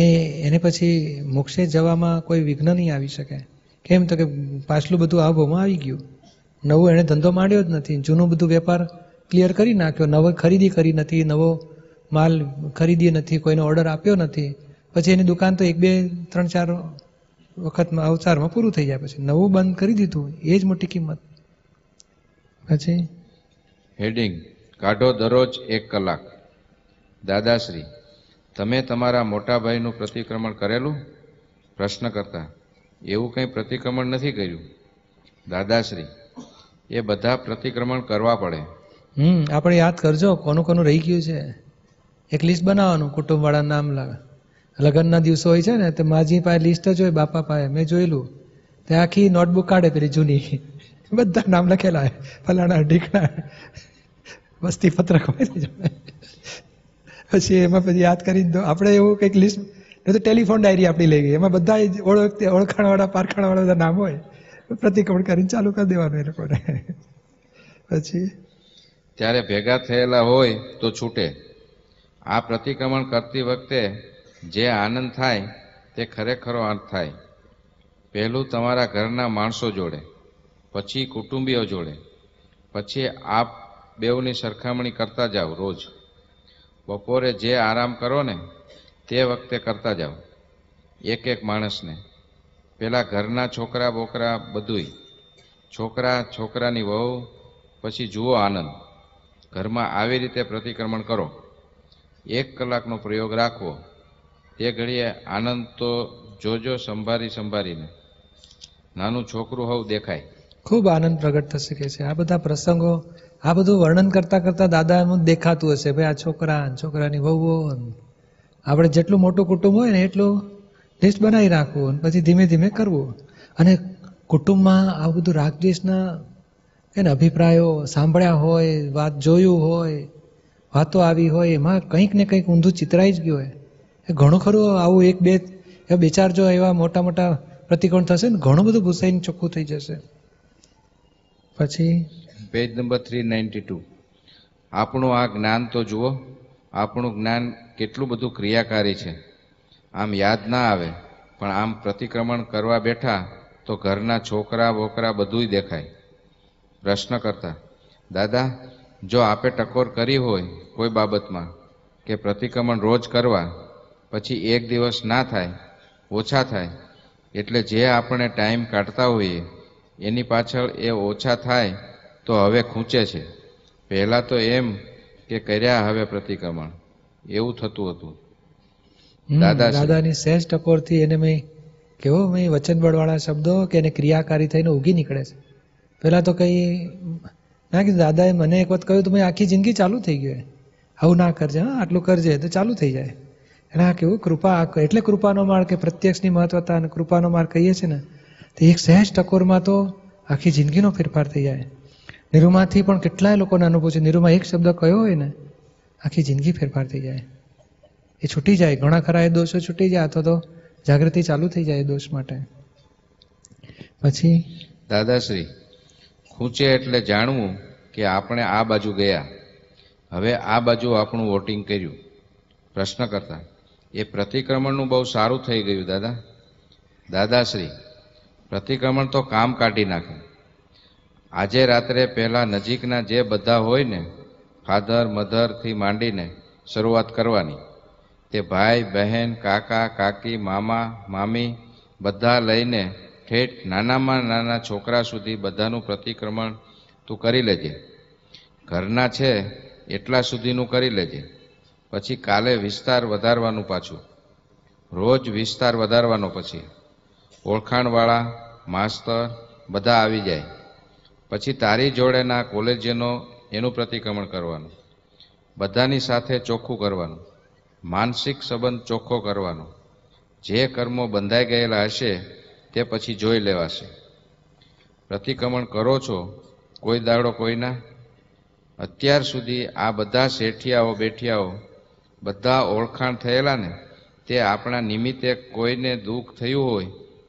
એ એને પછી મોક્ષે જવામાં કોઈ વિઘ્ન નહીં આવી શકે કેમ તો કે પાછલું બધું આ ભાવમાં આવી ગયું નવો એણે ધંધો માંડ્યો જ નથી જૂનું બધું વેપાર ક્લિયર કરી નાખ્યો નવો ખરીદી કરી નથી નવો માલ ખરીદી નથી કોઈનો ઓર્ડર આપ્યો નથી પછી એની દુકાન તો એક બે ત્રણ ચાર વખતમાં અવસારમાં પૂરું થઈ જાય પછી નવું બંધ કરી દીધું એ જ મોટી કિંમત પછી હેડિંગ કાઢો દરરોજ એક કલાક દાદાશ્રી તમે તમારા મોટાભાઈનું પ્રતિક્રમણ કરેલું પ્રશ્ન કરતા એવું કંઈ પ્રતિક્રમણ નથી કર્યું દાદાશ્રી એ બધા પ્રતિક્રમણ કરવા પડે હમ આપણે યાદ કરજો કોનું કોનું રહી ગયું છે એક લિસ્ટ બનાવવાનું કુટુંબવાળા નામ લાવે લગ્નના દિવસો હોય છે ને તો માજી પાસે લિસ્ટ જ હોય બાપા પાસે મેં જોયેલું તે આખી નોટબુક કાઢે પેલી જૂની બધા નામ લખેલા હોય ફલાણા ઢીકણા વસ્તી પત્રક હોય પછી એમાં પછી યાદ કરી દો આપણે એવું કંઈક લિસ્ટ તો ટેલિફોન ડાયરી આપણી લઈ ગઈ એમાં બધા ઓળખ ઓળખાણવાળા પારખાણવાળા બધા નામ હોય પ્રતિક્રમણ કરીને ચાલુ કરી દેવાનું એ લોકોને પછી ત્યારે ભેગા થયેલા હોય તો છૂટે આ પ્રતિક્રમણ કરતી વખતે જે આનંદ થાય તે ખરેખરો આનંદ થાય પહેલું તમારા ઘરના માણસો જોડે પછી કુટુંબીઓ જોડે પછી આપ બેઉની સરખામણી કરતા જાઓ રોજ બપોરે જે આરામ કરો ને તે વખતે કરતા જાઓ એક એક માણસને પહેલાં ઘરના છોકરા બોકરા બધુંય છોકરા છોકરાની વહુ પછી જુઓ આનંદ ઘરમાં આવી રીતે પ્રતિક્રમણ કરો એક કલાકનો પ્રયોગ રાખવો તે ઘડીએ આનંદ તો જોજો સંભારી સંભારીને નાનું છોકરું હોવ દેખાય ખૂબ આનંદ પ્રગટ થશે કે છે આ બધા પ્રસંગો આ બધું વર્ણન કરતાં કરતાં દાદાનું દેખાતું હશે ભાઈ આ છોકરા છોકરાની વહુઓ આપણે જેટલું મોટું કુટુંબ હોય ને એટલું લિસ્ટ બનાવી રાખવું પછી ધીમે ધીમે કરવું અને કુટુંબમાં આવું બધું રાગદ્વેષના એને અભિપ્રાયો સાંભળ્યા હોય વાત જોયું હોય વાતો આવી હોય એમાં કંઈક ને કંઈક ઊંધું ચિતરાઈ જ ગયું હોય એ ઘણું ખરું આવું એક બે બે ચાર જો એવા મોટા મોટા પ્રતિકોણ થશે ને ઘણું બધું ભૂસાઈને ચોખ્ખું થઈ જશે પછી page number three ninety two આપણું આ જ્ઞાન તો જુઓ આપણું જ્ઞાન કેટલું બધું ક્રિયાકારી છે આમ યાદ ના આવે પણ આમ પ્રતિક્રમણ કરવા બેઠા તો ઘરના છોકરા વોકરા બધુંય દેખાય પ્રશ્ન કરતા દાદા જો આપે ટકોર કરી હોય કોઈ બાબતમાં કે પ્રતિક્રમણ રોજ કરવા પછી એક દિવસ ના થાય ઓછા થાય એટલે જે આપણે ટાઈમ કાઢતા હોઈએ એની પાછળ એ ઓછા થાય તો હવે ખૂંચે છે પહેલાં તો એમ કે કર્યા હવે પ્રતિક્રમણ એવું થતું હતું દાદા દાદાની સહેજ ટકોરથી એને મેં કેવો મેં વચનબળવાળા શબ્દો કે એને ક્રિયાકારી થઈને ઉગી નીકળે છે પહેલાં તો કંઈ ના કીધું દાદાએ મને એક વખત કહ્યું તો મેં આખી જિંદગી ચાલુ થઈ ગયું આવું ના કરજે હા આટલું કરજે તો ચાલુ થઈ જાય એને આ કેવું કૃપા એટલે કૃપાનો માર્ગ કે પ્રત્યક્ષની મહત્વતા અને કૃપાનો માર્ગ કહીએ છીએ ને તો એક સહેજ ટકોરમાં તો આખી જિંદગીનો ફેરફાર થઈ જાય નિરૂમાથી પણ કેટલાય લોકોને અનુભવ છે નિરૂમા એક શબ્દ કયો હોય ને આખી જિંદગી ફેરફાર થઈ જાય એ છૂટી જાય ઘણા ખરા એ દોષો છૂટી જાય અથવા તો જાગૃતિ ચાલુ થઈ જાય દોષ માટે પછી દાદાશ્રી ખૂંચે એટલે જાણવું કે આપણે આ બાજુ ગયા હવે આ બાજુ આપણું વોટિંગ કર્યું પ્રશ્ન કરતા એ પ્રતિક્રમણનું બહુ સારું થઈ ગયું દાદા દાદાશ્રી પ્રતિક્રમણ તો કામ કાઢી નાખે આજે રાત્રે પહેલાં નજીકના જે બધા હોય ને ફાધર મધરથી માંડીને શરૂઆત કરવાની તે ભાઈ બહેન કાકા કાકી મામા મામી બધા લઈને ઠેઠ નાનામાં નાના છોકરા સુધી બધાનું પ્રતિક્રમણ તું કરી લેજે ઘરના છે એટલા સુધીનું કરી લેજે પછી કાલે વિસ્તાર વધારવાનું પાછું રોજ વિસ્તાર વધારવાનો પછી ઓળખાણવાળા માસ્તર બધા આવી જાય પછી તારી જોડેના કોલેજનો એનું પ્રતિક્રમણ કરવાનું બધાની સાથે ચોખ્ખું કરવાનું માનસિક સંબંધ ચોખ્ખો કરવાનો જે કર્મો બંધાઈ ગયેલા હશે તે પછી જોઈ લેવાશે પ્રતિક્રમણ કરો છો કોઈ દાડો કોઈના અત્યાર સુધી આ બધા શેઠિયાઓ બેઠિયાઓ બધા ઓળખાણ થયેલા ને તે આપણા નિમિત્તે કોઈને દુઃખ થયું હોય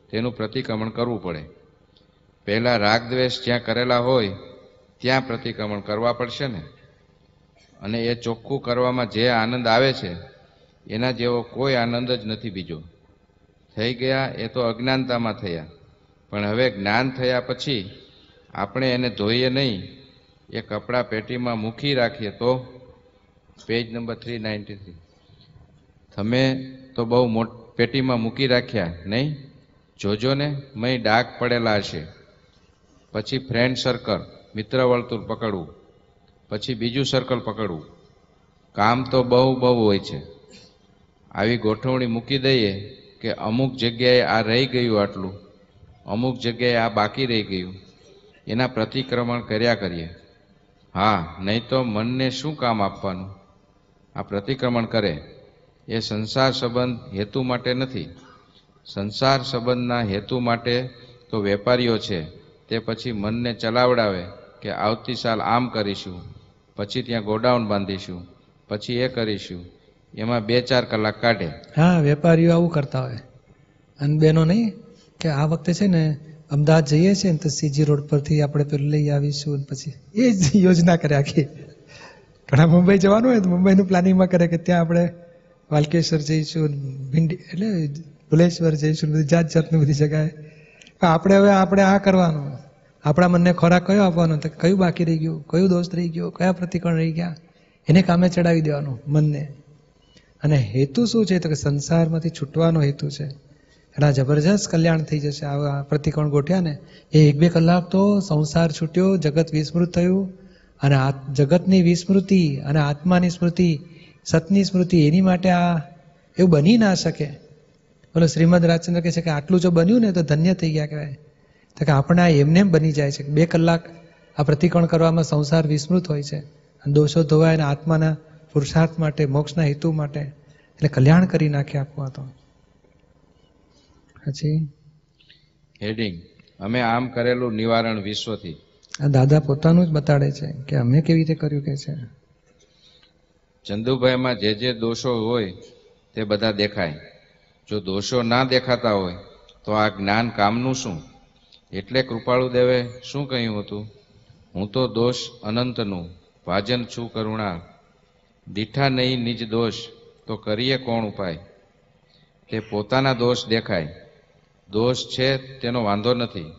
તેનું પ્રતિક્રમણ કરવું પડે પહેલાં રાગદ્વેષ જ્યાં કરેલા હોય ત્યાં પ્રતિક્રમણ કરવા પડશે ને અને એ ચોખ્ખું કરવામાં જે આનંદ આવે છે એના જેવો કોઈ આનંદ જ નથી બીજો થઈ ગયા એ તો અજ્ઞાનતામાં થયા પણ હવે જ્ઞાન થયા પછી આપણે એને ધોઈએ નહીં એ કપડાં પેટીમાં મૂકી રાખીએ તો page number three ninety three તમે તો બહુ મોટ પેટીમાં મૂકી રાખ્યા નહીં જોજો ને મય ડાઘ પડેલા હશે પછી ફ્રેન્ડ સર્કલ મિત્ર વર્તુળ પકડવું પછી બીજું સર્કલ પકડવું કામ તો બહુ બહુ હોય છે આવી ગોઠવણી મૂકી દઈએ કે અમુક જગ્યાએ આ રહી ગયું આટલું અમુક જગ્યાએ આ બાકી રહી ગયું એના પ્રતિક્રમણ કર્યા કરીએ હા નહીં તો મનને શું કામ આપવાનું આ પ્રતિક્રમણ કરે એ સંસાર સંબંધ હેતુ માટે નથી સંસાર સંબંધના હેતુ માટે તો વેપારીઓ છે તે પછી મનને ચલાવડાવે કે આવતી સાલ આમ કરીશું પછી ત્યાં ગોડાઉન બાંધીશું પછી એ કરીશું એમાં બે ચાર કલાક કાઢે હા વેપારીઓ આવું કરતા હોય અને બેનો નહીં કે આ વખતે છે ને અમદાવાદ જઈએ છીએ ને તો સીજી રોડ પરથી આપણે પેલું લઈ આવીશું પછી એ જ યોજના કરે આખી ઘણા મુંબઈ જવાનું હોય તો મુંબઈનું પ્લાનિંગમાં કરે કે ત્યાં આપણે વાલકેશ્વર જઈશું ભીંડી એટલે ભુલેશ્વર જઈશું બધી જાત જાતની બધી જગાએ આપણે હવે આપણે આ કરવાનું આપણા મનને ખોરાક કયો આપવાનો તો કયું બાકી રહી ગયું કયું દોસ્ત રહી ગયો કયા પ્રતિકોણ રહી ગયા એને કામે ચડાવી દેવાનું મનને અને હેતુ શું છે તો કે સંસારમાંથી છૂટવાનો હેતુ છે આ જબરજસ્ત કલ્યાણ થઈ જશે આવા પ્રતિકોણ ગોઠ્યા ને એ એક બે કલાક તો સંસાર છૂટ્યો જગત વિસ્મૃત થયું અને આ જગતની વિસ્મૃતિ અને આત્માની સ્મૃતિ સતની સ્મૃતિ એની માટે આ એવું બની ના શકે બોલો શ્રીમદ રાજચંદ્ર કહે છે કે આટલું જો બન્યું ને તો ધન્ય થઈ ગયા કહેવાય તો કે આપણે આ એમને બની જાય છે બે કલાક આ પ્રતિકોણ કરવામાં સંસાર વિસ્મૃત હોય છે દોષો ધોવાય અને આત્માના પુરુષાર્થ માટે મોક્ષના હેતુ માટે એટલે કલ્યાણ કરી નાખે આખું તો પછી હેડિંગ અમે આમ કરેલું નિવારણ વિશ્વથી આ દાદા પોતાનું જ બતાડે છે કે અમે કેવી રીતે કર્યું કે છે ચંદુભાઈમાં જે જે દોષો હોય તે બધા દેખાય જો દોષો ના દેખાતા હોય તો આ જ્ઞાન કામનું શું એટલે કૃપાળુ દેવે શું કહ્યું હતું હું તો દોષ અનંતનું ભાજન છું કરુણા દીઠા નહીં નિજ દોષ તો કરીએ કોણ ઉપાય તે પોતાના દોષ દેખાય દોષ છે તેનો વાંધો નથી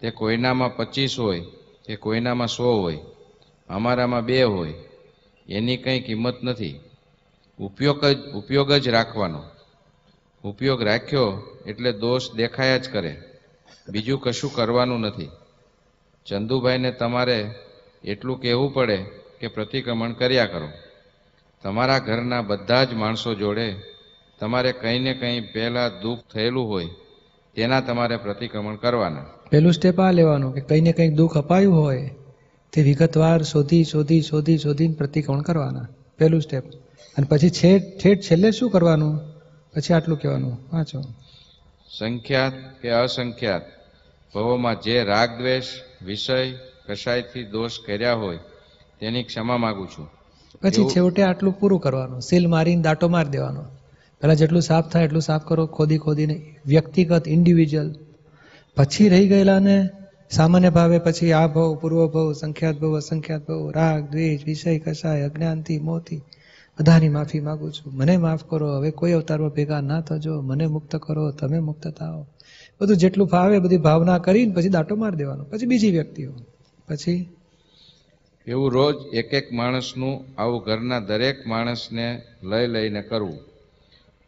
તે કોઈનામાં પચીસ હોય કે કોઈનામાં સો હોય અમારામાં બે હોય એની કંઈ કિંમત નથી ઉપયોગ જ ઉપયોગ જ રાખવાનો ઉપયોગ રાખ્યો એટલે દોષ દેખાયા જ કરે બીજું કશું કરવાનું નથી ચંદુભાઈને તમારે એટલું કહેવું પડે કે પ્રતિક્રમણ કર્યા કરો તમારા ઘરના બધા જ માણસો જોડે તમારે કંઈ ને કંઈ પહેલાં દુઃખ થયેલું હોય તેના તમારે પ્રતિક્રમણ કરવાના પહેલું સ્ટેપ આ લેવાનું કે કંઈ ને કંઈ દુઃખ અપાયું હોય તે વિગતવાર શોધી શોધી શોધી શોધીને પ્રતિક્રમણ કરવાના પહેલું સ્ટેપ અને પછી છેટ છેટ છેલ્લે શું કરવાનું પછી આટલું કહેવાનું વાંચો સંખ્યાત કે અસંખ્યાત ભવોમાં જે રાગ દ્વેષ વિષય કશાયથી દોષ કર્યા હોય તેની ક્ષમા માગું છું પછી છેવટે આટલું પૂરું કરવાનું સીલ મારીને દાંટો મારી દેવાનો પહેલાં જેટલું સાફ થાય એટલું સાફ કરો ખોદી ખોદીને વ્યક્તિગત ઇન્ડિવિજ્યુઅલ પછી રહી ગયેલાને સામાન્ય ભાવે પછી આ ભવ પૂર્વ ભવ સંખ્યાત ભવ અસંખ્યાત ભવ રાગ દ્વેષ વિષય કસાય અજ્ઞાનથી મોતી બધાની માફી માગું છું મને માફ કરો હવે કોઈ અવતારમાં ભેગા ના થજો મને મુક્ત કરો તમે મુક્ત થાઓ બધું જેટલું ફાવે બધી ભાવના કરીને પછી દાંટો મારી દેવાનો પછી બીજી વ્યક્તિઓ પછી એવું રોજ એક એક માણસનું આવું ઘરના દરેક માણસને લઈ લઈને કરવું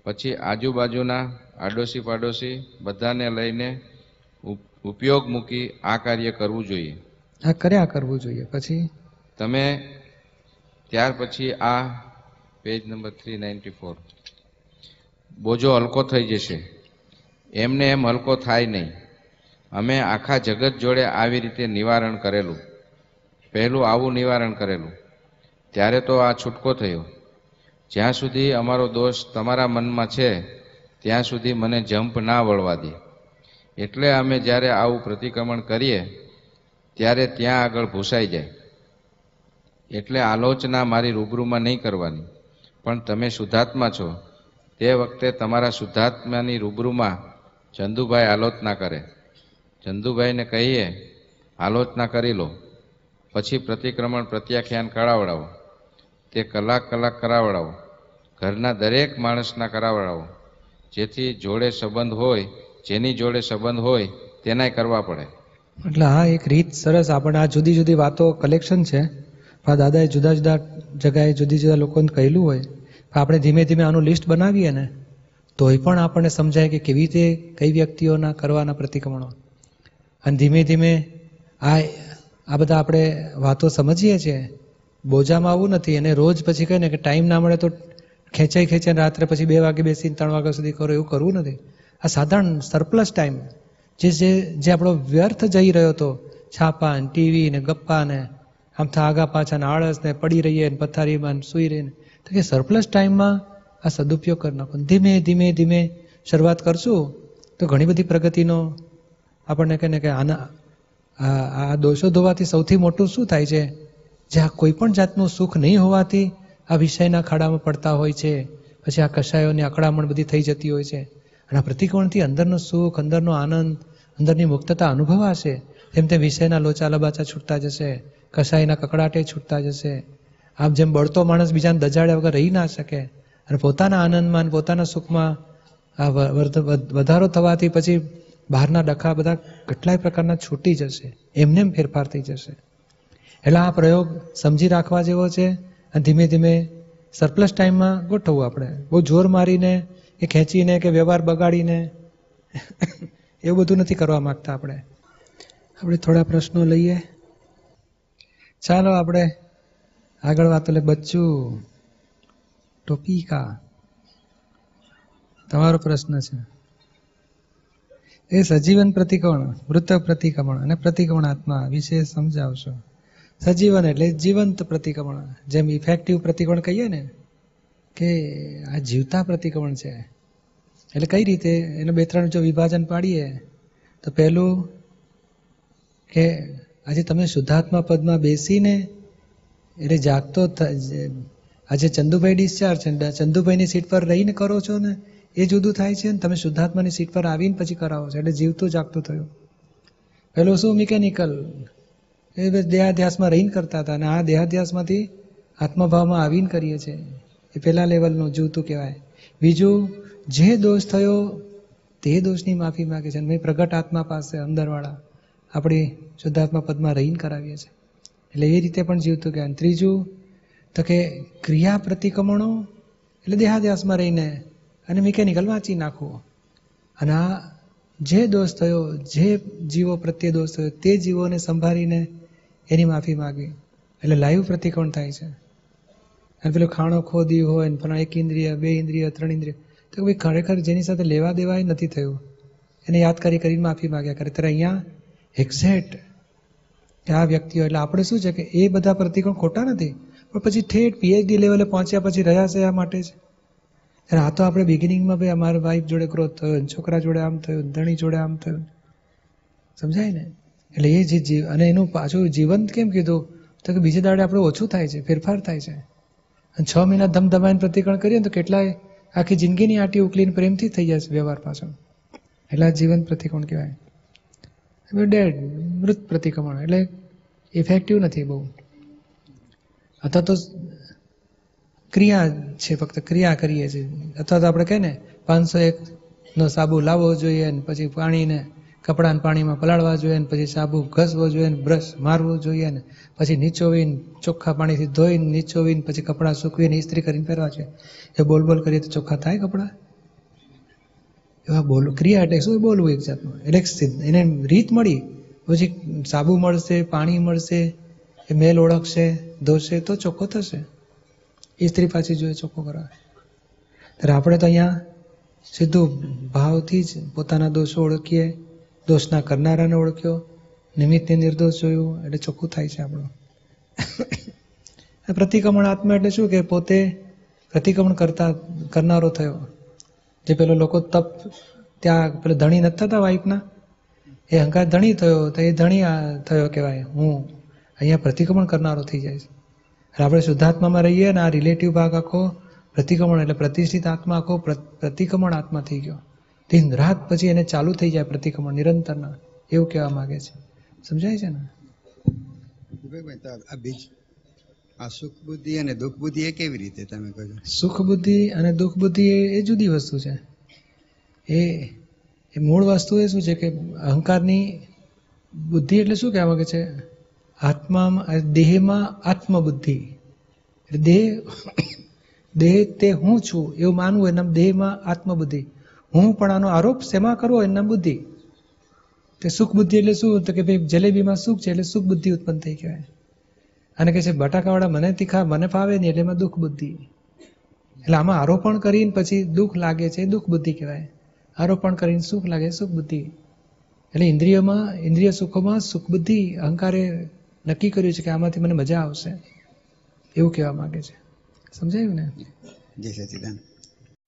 પછી આજુબાજુના આડોશી પાડોશી બધાને લઈને ઉપયોગ મૂકી આ કાર્ય કરવું જોઈએ આ કર્યા કરવું જોઈએ પછી તમે ત્યાર પછી આ page number three ninety four બોજો હલકો થઈ જશે એમને એમ હલકો થાય નહીં અમે આખા જગત જોડે આવી રીતે નિવારણ કરેલું પહેલું આવું નિવારણ કરેલું ત્યારે તો આ છૂટકો થયો જ્યાં સુધી અમારો દોષ તમારા મનમાં છે ત્યાં સુધી મને જમ્પ ના વળવા દે એટલે અમે જ્યારે આવું પ્રતિક્રમણ કરીએ ત્યારે ત્યાં આગળ ભૂસાઈ જાય એટલે આલોચના મારી રૂબરૂમાં નહીં કરવાની પણ તમે શુદ્ધાત્મા છો તે વખતે તમારા શુદ્ધાત્માની રૂબરૂમાં ચંદુભાઈ આલોચના કરે ચંદુભાઈને કહીએ આલોચના કરી લો પછી પ્રતિક્રમણ પ્રત્યાખ્યાન કરાવડાવો તે કલાક કલાક કરાવડાવો ઘરના દરેક માણસના કરાવડાવો જેથી જોડે સંબંધ હોય જેની જોડે સંબંધ હોય તેનાય કરવા પડે એટલે હા એક રીત સરસ આપણે આ જુદી જુદી વાતો કલેક્શન છે પણ દાદાએ જુદા જુદા જગાએ જુદી જુદા લોકોને કહેલું હોય પણ આપણે ધીમે ધીમે આનું લિસ્ટ બનાવીએ ને તોય પણ આપણને સમજાય કે કેવી રીતે કઈ વ્યક્તિઓના કરવાના પ્રતિક્રમણો અને ધીમે ધીમે આ આ બધા આપણે વાતો સમજીએ છીએ બોજામાં આવવું નથી અને રોજ પછી કહીને કે ટાઈમ ના મળે તો ખેંચાઈ ખેંચાઈને રાત્રે પછી બે વાગે બેસીને ત્રણ વાગ્યા સુધી કરો એવું કરવું નથી આ સાધારણ સરપ્લસ ટાઈમ જે જે જે આપણો વ્યર્થ જઈ રહ્યો હતો છાપા ને ટીવી ને ગપ્પા ને આમ થા આગા પાછા ને આળસ ને પડી રહીએ ને પથારીમાં સૂઈ રહીને તો કે સરપ્લસ ટાઈમમાં આ સદુપયોગ કરી નાખો ધીમે ધીમે ધીમે શરૂઆત કરશું તો ઘણી બધી પ્રગતિનો આપણને કહે ને કે આના આ દોષો ધોવાથી સૌથી મોટું શું થાય છે જ્યાં કોઈ પણ જાતનું સુખ નહીં હોવાથી આ વિષયના ખાડામાં પડતા હોય છે પછી આ કષાયોની અકળામણ બધી થઈ જતી હોય છે અને આ પ્રતિકોણથી અંદરનો સુખ અંદરનો આનંદ અંદરની મુક્તતા અનુભવાશે તેમ તેમ વિષયના લોચા લબાચા છૂટતા જશે કસાઈના કકડાટે છૂટતા જશે આમ જેમ બળતો માણસ બીજાને દજાડ્યા વગર રહી ના શકે અને પોતાના આનંદમાં પોતાના સુખમાં આ વધારો થવાથી પછી બહારના ડખા બધા કેટલાય પ્રકારના છૂટી જશે એમને ફેરફાર થઈ જશે એટલે આ પ્રયોગ સમજી રાખવા જેવો છે અને ધીમે ધીમે સરપ્લસ ટાઈમમાં ગોઠવવું આપણે બહુ જોર મારીને કે ખેંચીને કે વ્યવહાર બગાડીને એવું બધું નથી કરવા માંગતા આપણે આપણે થોડા પ્રશ્નો લઈએ ચાલો આપણે આગળ વાત એટલે બચ્ચું ટોપિકા તમારો પ્રશ્ન છે એ સજીવન પ્રતિકોણ મૃત પ્રતિક્રમણ અને આત્મા વિશે સમજાવશો સજીવન એટલે જીવંત પ્રતિક્રમણ જેમ ઇફેક્ટિવ પ્રતિકોણ કહીએ ને કે આ જીવતા પ્રતિક્રમણ છે એટલે કઈ રીતે એને બે ત્રણ જો વિભાજન પાડીએ તો પહેલું કે આજે તમે શુદ્ધાત્મા પદમાં બેસીને એટલે જાગતો આજે ચંદુભાઈ ડિસ્ચાર્જ છે ચંદુભાઈની સીટ પર રહીને કરો છો ને એ જુદું થાય છે ને તમે શુદ્ધાત્માની સીટ પર આવીને પછી કરાવો છો એટલે જીવતો જાગતો થયો પેલું શું મિકેનિકલ એ દેહાધ્યાસમાં રહીને કરતા હતા અને આ દેહાધ્યાસમાંથી આત્મભાવમાં આવીને કરીએ છીએ એ પહેલાં લેવલનું જીવતું કહેવાય બીજું જે દોષ થયો તે દોષની માફી માગે છે અને મેં પ્રગટ આત્મા પાસે અંદરવાળા આપણી શુદ્ધાત્મા પદમાં રહીને કરાવીએ છીએ એટલે એ રીતે પણ જીવતું કહેવાય ત્રીજું તો કે ક્રિયા પ્રતિક્રમણો એટલે દેહાદ્યાસમાં રહીને અને મિકેનિકલ વાંચી નાખવું અને આ જે દોષ થયો જે જીવો પ્રત્યે દોષ થયો તે જીવોને સંભાળીને એની માફી માગવી એટલે લાઈવ પ્રતિકોણ થાય છે અને પેલું ખાણો ખોદ્યું હોય ને પણ એક ઇન્દ્રિય બે ઇન્દ્રિય ત્રણ ઇન્દ્રિય તો ભાઈ ખરેખર જેની સાથે લેવા દેવાય નથી થયું એને યાદ કરી કરીને માફી માગ્યા કરે ત્યારે અહીંયા એક્ઝેક્ટ આ વ્યક્તિઓ એટલે આપણે શું છે કે એ બધા પ્રતિકોણ ખોટા નથી પણ પછી ઠેઠ પીએચડી લેવલે પહોંચ્યા પછી રહ્યા છે આ માટે જ અને આ તો આપણે બિગિનિંગમાં ભાઈ અમારા વાઈફ જોડે ક્રોધ થયો છોકરા જોડે આમ થયું ધણી જોડે આમ થયું સમજાય ને એટલે એ જે જીવ અને એનું પાછું જીવંત કેમ કીધું તો કે બીજે દાડે આપણે ઓછું થાય છે ફેરફાર થાય છે અને છ મહિના ધમધમાઈને પ્રતિકરણ કરીએ ને તો કેટલાય આખી જિંદગીની આટી ઉકલીને પ્રેમથી થઈ જાય છે વ્યવહાર પાછો એટલે જીવન પ્રતિકોણ કહેવાય ડેડ મૃત પ્રતિક્રમણ એટલે ઇફેક્ટિવ નથી બહુ અથવા તો ક્રિયા છે ફક્ત ક્રિયા કરીએ છીએ અથવા તો આપણે કહે ને પાંચસો એકનો સાબુ લાવવો જોઈએ ને પછી પાણીને કપડાને પાણીમાં પલાળવા જોઈએ ને પછી સાબુ ઘસવો જોઈએ ને બ્રશ મારવું જોઈએ ને પછી નીચોવીને ચોખ્ખા પાણીથી ધોઈને નીચોવીને પછી કપડાં સૂકવીને ઇસ્ત્રી કરીને પહેરવા જોઈએ એ બોલ બોલ કરીએ તો ચોખ્ખા થાય કપડાં એવા બોલું ક્રિયા એટલે શું બોલવું એક જાતનું એટલે એને રીત મળી પછી સાબુ મળશે પાણી મળશે એ મેલ ઓળખશે ધોશે તો ચોખ્ખો થશે એ સ્ત્રી પાછી જોઈએ ચોખ્ખું કરાવે ત્યારે આપણે તો અહીંયા સીધું ભાવથી જ પોતાના દોષો ઓળખીએ દોષના કરનારાને ઓળખ્યો નિમિત્તે નિર્દોષ જોયું એટલે ચોખ્ખું થાય છે આપણું પ્રતિક્રમણ આત્મા એટલે શું કે પોતે પ્રતિક્રમણ કરતા કરનારો થયો જે પેલો લોકો તપ ત્યાં પેલો ધણી નથી થતા વાઇફના એ અહંકાર ધણી થયો તો એ ધણી થયો કહેવાય હું અહીંયા પ્રતિક્રમણ કરનારો થઈ જાય છે એટલે આપણે શુદ્ધાત્મામાં રહીએ અને આ રિલેટિવ ભાગ આખો પ્રતિક્રમણ એટલે પ્રતિષ્ઠિત આત્મા આખો પ્રતિક્રમણ આત્મા થઈ ગયો દિન રાત પછી એને ચાલુ થઈ જાય પ્રતિક્રમણ નિરંતરના એવું કહેવા માંગે છે સમજાય છે ને આ બીજ સુખ બુદ્ધિ અને દુઃખ બુદ્ધિ એ કેવી રીતે તમે કહો સુખ અને દુઃખ બુદ્ધિ એ જુદી વસ્તુ છે એ એ મૂળ વસ્તુ એ શું છે કે અહંકારની બુદ્ધિ એટલે શું કહેવા માંગે છે આત્મામાં દેહમાં આત્મબુદ્ધિ દેહ દેહ તે હું છું એવું માનવું એના દેહમાં આત્મબુદ્ધિ હું પણ આનો આરોપ શેમાં કરવો એના બુદ્ધિ તે સુખ બુદ્ધિ એટલે શું તો કે ભાઈ જલેબીમાં સુખ છે એટલે સુખ બુદ્ધિ ઉત્પન્ન થઈ કહેવાય અને કહે છે બટાકાવાળા મને તીખા મને ફાવે નહીં એટલે એમાં દુઃખ બુદ્ધિ એટલે આમાં આરોપણ કરીને પછી દુઃખ લાગે છે દુઃખ બુદ્ધિ કહેવાય આરોપણ કરીને સુખ લાગે સુખ બુદ્ધિ એટલે ઇન્દ્રિયોમાં ઇન્દ્રિય સુખોમાં સુખ બુદ્ધિ અહંકારે નક્કી કર્યું છે કે આમાંથી મને મજા આવશે એવું કહેવા માંગે છે સમજાયું ને જય સચિદાન